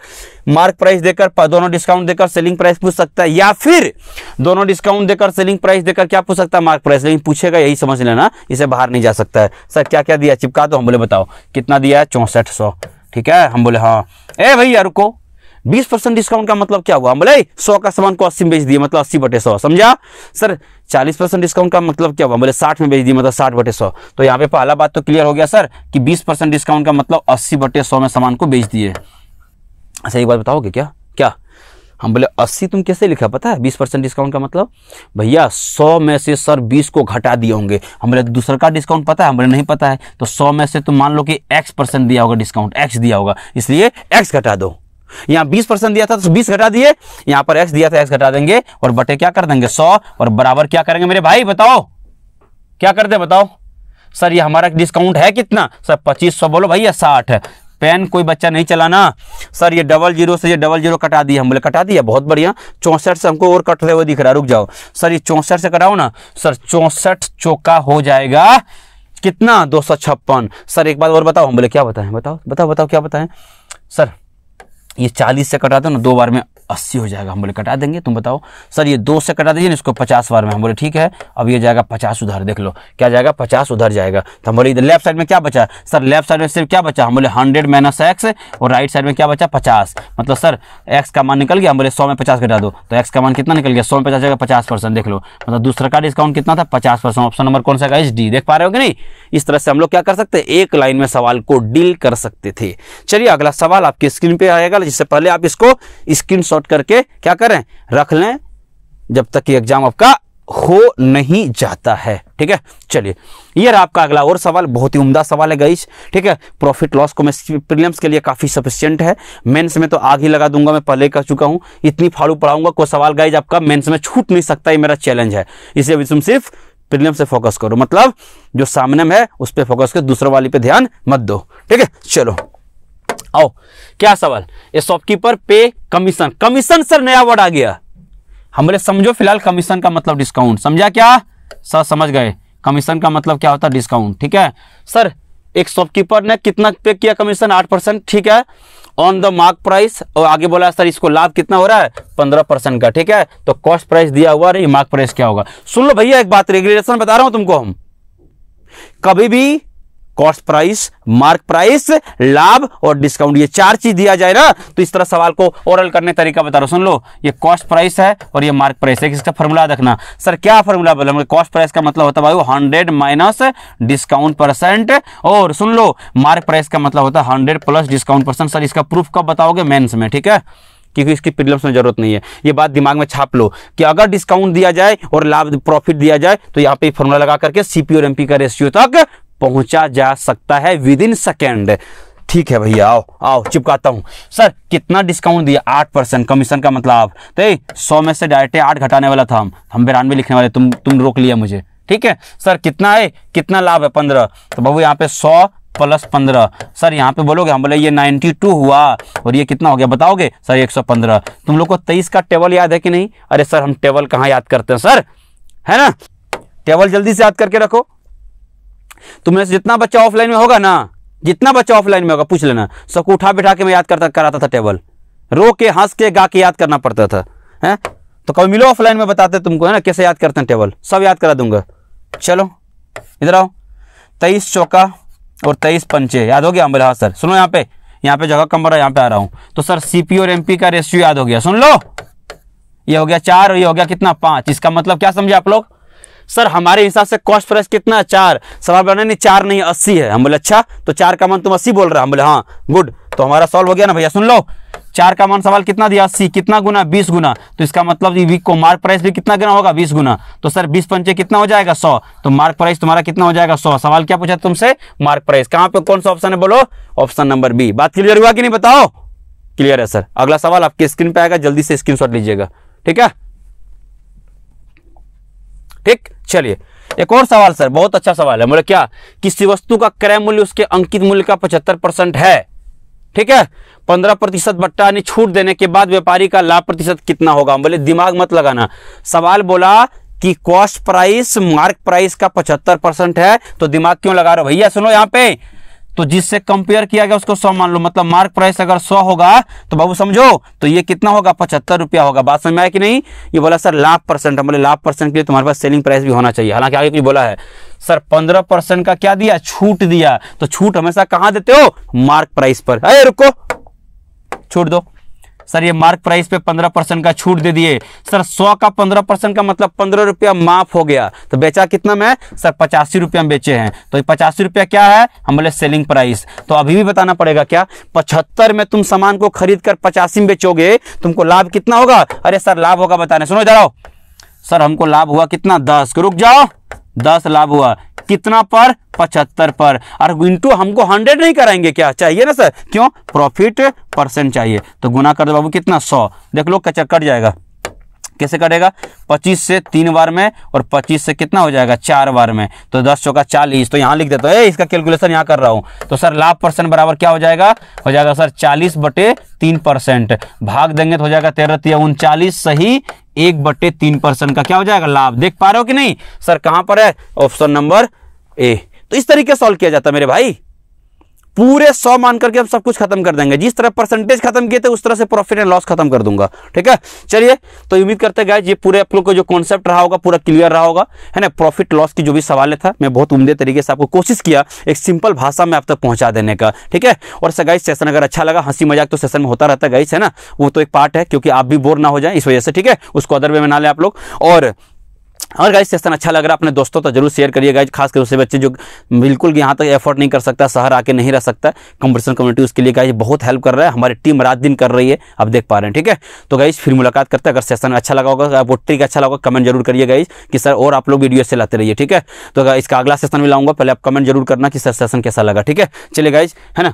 S1: मार्क प्राइस देकर दोनों डिस्काउंट देकर सेलिंग प्राइस पूछ सकता है या फिर दोनों डिस्काउंट देकर सेलिंग प्राइस देकर क्या पूछ सकता है मार्क प्राइस लेकिन पूछेगा यही समझ लेना इसे बाहर नहीं जा सकता है सर क्या क्या दिया चिपका दो हम बोले बताओ कितना दिया है चौंसठ ठीक है हम बोले हाँ ए भैया रुको बीस परसेंट डिस्काउंट का मतलब क्या हुआ बोले सौ का सामान को अस्सी में बेच दिया मतलब अस्सी बटे सौ समझा सर चालीस परसेंट डिस्काउंट का मतलब क्या हुआ बोले साठ में बेच दिया मतलब साठ बटे सौ तो यहाँ पे पहला बात तो क्लियर हो गया सर कि बीस परसेंट डिस्काउंट का मतलब अस्सी बटे सौ में सामान को बेच दिए सही अच्छा, बात बताओगे क्या क्या हम बोले अस्सी तुम कैसे लिखा पता है बीस परसेंट डिस्काउंट का मतलब भैया सौ में से सर बीस को घटा दिए होंगे हम बोले दूसरा का डिस्काउंट पता है हम बोले नहीं पता है तो सौ में से तुम मान लो कि एक्स परसेंट दिया होगा डिस्काउंट एक्स दिया होगा इसलिए एक्स घटा दो यहाँ बीस परसेंट दिया था तो बीस घटा दिए यहाँ पर एक्स दिया था एक्स घटा देंगे और बटे क्या कर देंगे सौ और बराबर क्या करेंगे मेरे भाई बताओ क्या कर दे बताओ सर ये हमारा डिस्काउंट है कितना सर पच्चीस सौ बोलो भैया साठ पेन कोई बच्चा नहीं चलाना सर ये डबल जीरो से ये डबल जीरो कटा दिया हम बोले कटा दिया बहुत बढ़िया चौंसठ से हमको और कटते हुए दिख रहा है रुक जाओ सर ये चौंसठ से कटाओ ना सर चौंसठ चौका हो जाएगा कितना दो सौ छप्पन सर एक बात और बताओ हम बोले क्या बताएं बताओ बताओ बताओ क्या बताएं सर ये चालीस से कटाते हो ना दो बार में अस्सी हो जाएगा हम बोले कटा देंगे तुम बताओ सर ये दो से कटा दीजिए इसको पचास बार में हम बोले ठीक है अब ये जाएगा पचास उधर देख लो क्या जाएगा पचास उधर जाएगा तो हम बोले इधर लेफ्ट साइड में क्या बचा सर लेफ्ट साइड में सिर्फ क्या बचा हम बोले हंड्रेड माइनस एक्स और राइट साइड में क्या बचा पचास मतलब सर एक्स का मान निकल गया हम बोले सौ में पचास कटा दो तो एक्स का मान कितना निकल गया सौ में पचास जाएगा पचास परसेंट देख लो मतलब दूसरा का डिस्काउंट कितना था पचास परसेंट ऑप्शन नंबर कौन सा एच डी देख पा रहे हो कि नहीं इस तरह से हम लोग क्या कर सकते हैं एक लाइन में सवाल को डील कर सकते थे चलिए अगला सवाल आपकी स्क्रीन पर आएगा जिससे पहले आप इसको स्क्रीन आउट करके क्या करें रख लें जब तक कि एग्जाम आपका हो नहीं जाता है ठीक है चलिए ये रहा आपका अगला और सवाल बहुत ही उम्दा सवाल है गईश ठीक है प्रॉफिट लॉस को मैं प्रीलिम्स के लिए काफ़ी सफिशियंट है मेंस में तो आग ही लगा दूंगा मैं पहले कर चुका हूं इतनी फाड़ू पढ़ाऊंगा कोई सवाल गाइज आपका मेंस में छूट नहीं सकता ये मेरा चैलेंज है इसलिए तुम सिर्फ प्रीलियम से फोकस करो मतलब जो सामने में है उस पर फोकस करो दूसरे वाली पे ध्यान मत दो ठीक है चलो आओ क्या सवाल ये शॉपकीपर पे कमीशन कमीशन सर नया वर्ड आ गया हमारे समझो फिलहाल कमीशन का मतलब डिस्काउंट समझा क्या सर समझ गए कमीशन का मतलब क्या होता है डिस्काउंट ठीक है सर एक शॉपकीपर ने कितना पे किया कमीशन आठ परसेंट ठीक है ऑन द मार्क प्राइस और आगे बोला सर इसको लाभ कितना हो रहा है पंद्रह परसेंट का ठीक है तो कॉस्ट प्राइस दिया हुआ नहीं मार्क प्राइस क्या होगा सुन लो भैया एक बात रेगुलेशन बता रहा हूं तुमको हम कभी भी कॉस्ट प्राइस मार्क प्राइस लाभ और डिस्काउंट ये चार चीज दिया जाए ना तो इस तरह सवाल को ओरल करने तरीका बता रहा हूं सुन लो ये कॉस्ट प्राइस है और ये मार्क प्राइस है इसका फॉर्मूला रखना सर क्या फॉर्मूला बोला कॉस्ट प्राइस का मतलब होता है भाई हंड्रेड माइनस डिस्काउंट परसेंट और सुन लो मार्क प्राइस का मतलब होता है hundred plus discount percent sir इसका प्रूफ कब बताओगे मेन्स में ठीक है क्योंकि इसकी प्रिलिम्स में जरूरत नहीं है ये बात दिमाग में छाप लो कि अगर डिस्काउंट दिया जाए और लाभ प्रॉफिट दिया जाए तो यहाँ पे फॉर्मूला लगा करके सीपी और एमपी का रेशियो तक पहुंचा जा सकता है विद इन सेकेंड ठीक है भैया आओ आओ चिपकाता हूँ सर कितना डिस्काउंट दिया आठ परसेंट कमीशन का मतलब आप तो सौ में से डायरेक्ट आठ घटाने वाला था हम हम बिरानवे लिखने वाले तुम तुम रोक लिया मुझे ठीक है सर कितना है कितना लाभ है पंद्रह तो बाबू यहाँ पे सौ प्लस पंद्रह सर यहाँ पे बोलोगे हम बोले ये नाइन्टी टू हुआ और ये कितना हो गया बताओगे सर एक सौ पंद्रह तुम लोग को तेईस का टेबल याद है कि नहीं अरे सर हम टेबल कहाँ याद करते हैं सर है ना टेबल जल्दी से याद करके रखो तुम में से जितना बच्चा ऑफलाइन में होगा ना जितना बच्चा ऑफलाइन में होगा पूछ लेना सबको उठा बैठा के मैं याद करता कराता था टेबल रो के हंस के गा के याद करना पड़ता था है तो कभी मिलो ऑफलाइन में बताते तुमको है ना कैसे याद करते हैं टेबल सब याद करा दूंगा चलो इधर आओ तेईस चौका और तेईस पंचे याद हो गया बोले हाँ सर सुनो यहाँ पे यहाँ पे जगह कम बड़ा यहाँ पे आ रहा हूँ तो सर सीपी और एमपी का रेशियो याद हो गया सुन लो ये हो गया चार और ये हो गया कितना पांच इसका मतलब क्या समझे आप लोग सर हमारे हिसाब से कॉस्ट प्राइस कितना चार सवाल बना नहीं चार नहीं अस्सी है हम बोले अच्छा तो चार का मान तुम अस्सी बोल रहे हम बोले हाँ गुड तो हमारा सॉल्व हो गया ना भैया सुन लो चार का मान सवाल कितना दिया अस्सी कितना गुना बीस गुना तो इसका मतलब वीक को मार्क प्राइस भी कितना गुना होगा बीस गुना तो सर बीस पंचे कितना हो जाएगा सौ तो मार्क प्राइस तुम्हारा कितना हो जाएगा सौ सवाल क्या पूछा तुमसे मार्क प्राइस कहाँ पे कौन सा ऑप्शन है बोलो ऑप्शन नंबर बी बात क्लियर हुआ कि नहीं बताओ क्लियर है सर अगला सवाल आपकी स्क्रीन पे आएगा जल्दी से स्क्रीन लीजिएगा ठीक है ठीक चलिए एक और सवाल सर बहुत अच्छा सवाल है बोले मतलब क्या किसी वस्तु का क्रय मूल्य उसके अंकित मूल्य का पचहत्तर परसेंट है ठीक है पंद्रह प्रतिशत बट्टा यानी छूट देने के बाद व्यापारी का लाभ प्रतिशत कितना होगा बोले दिमाग मत लगाना सवाल बोला कि कॉस्ट प्राइस मार्क प्राइस का पचहत्तर परसेंट है तो दिमाग क्यों लगा रहे हो भैया सुनो यहां पे तो जिससे कंपेयर किया गया उसको सौ मान लो मतलब मार्क प्राइस अगर सौ होगा तो बाबू समझो तो ये कितना होगा पचहत्तर रुपया होगा बात समझ में आया कि नहीं ये बोला सर लाभ परसेंट बोले लाभ परसेंट के लिए तुम्हारे पास सेलिंग प्राइस भी होना चाहिए हालांकि आगे कुछ बोला है सर पंद्रह परसेंट का क्या दिया छूट दिया तो छूट हमेशा कहां देते हो मार्क प्राइस पर अरे रुको छूट दो सर ये मार्क प्राइस पे पंद्रह परसेंट का छूट दे दिए सर सौ का पंद्रह परसेंट का मतलब पंद्रह रुपया माफ हो गया तो बेचा कितना में सर पचासी रुपया में बेचे हैं तो ये पचासी रुपया क्या है हम बोले सेलिंग प्राइस तो अभी भी बताना पड़ेगा क्या पचहत्तर में तुम सामान को खरीद कर पचासी में बेचोगे तुमको लाभ कितना होगा अरे सर लाभ होगा बताने सुनो जाओ सर हमको लाभ हुआ कितना दस रुक जाओ दस लाभ हुआ कितना पर पचहत्तर पर और इंटू हमको हंड्रेड नहीं कराएंगे क्या चाहिए ना सर क्यों प्रॉफिट परसेंट चाहिए तो गुना कर दो बाबू कितना सौ देख लो कचर कट जाएगा कैसे कटेगा पच्चीस से तीन बार में और पच्चीस से कितना हो जाएगा चार बार में तो दस चौका चालीस तो यहां लिख देता हूं इसका कैलकुलेशन यहाँ कर रहा हूं तो सर लाभ परसेंट बराबर क्या हो जाएगा हो जाएगा सर चालीस बटे तीन परसेंट भाग देंगे तो हो जाएगा तेरह तीन उनचालीस सही एक बटे तीन परसेंट का क्या हो जाएगा लाभ देख पा रहे हो कि नहीं सर कहां पर है ऑप्शन नंबर ए तो इस तरीके सॉल्व किया जाता मेरे भाई पूरे सौ मान करके हम सब कुछ खत्म कर देंगे जिस तरह परसेंटेज खत्म किए थे उस तरह से प्रॉफिट एंड लॉस खत्म कर दूंगा ठीक है चलिए तो उम्मीद करते हैं ये पूरे आप लोग का जो कॉन्सेप्ट रहा होगा पूरा क्लियर रहा होगा है ना प्रॉफिट लॉस की जो भी सवाल था मैं बहुत उमदे तरीके से आपको कोशिश किया एक सिंपल भाषा में आप तक पहुंचा देने का ठीक है और सर गाइस सेशन अगर अच्छा लगा हंसी मजाक तो सेशन में होता रहता है गाइस है ना वो तो एक पार्ट है क्योंकि आप भी बोर ना हो जाए इस वजह से ठीक है उसको अदर वे में ना ले आप लोग और और गाइज सेशन अच्छा लग रहा है अपने दोस्तों तो जरूर शेयर करिए गाइज खासकर उससे बच्चे जो बिल्कुल यहाँ तक एफर्ट नहीं कर सकता शहर आके नहीं रह सकता कंपटीशन कम्युनिटी उसके लिए गाइज बहुत हेल्प कर रहा है हमारी टीम रात दिन कर रही है आप देख पा रहे हैं ठीक है तो गाइज फिर मुलाकात करते हैं अगर सेशन अच्छा लगा होगा आपको ट्रिक अच्छा लगा कमेंट जरूर करिए गाइज कि सर और आप लोग वीडियो से लाते रहिए ठीक है तो इसका अगला सेशन भी लाऊंगा पहले आप कमेंट जरूर करना कि सर सेशन कैसा लगा ठीक है चलिए गाइज है ना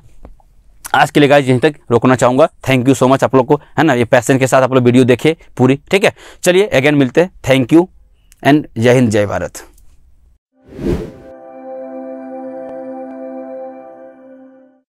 S1: आज के लिए गाइज यहीं तक रोकना चाहूँगा थैंक यू सो मच आप लोग को है ना ये पैसन के साथ आप लोग वीडियो देखे पूरी ठीक है चलिए अगेन मिलते हैं थैंक यू एंड जय हिंद जय भारत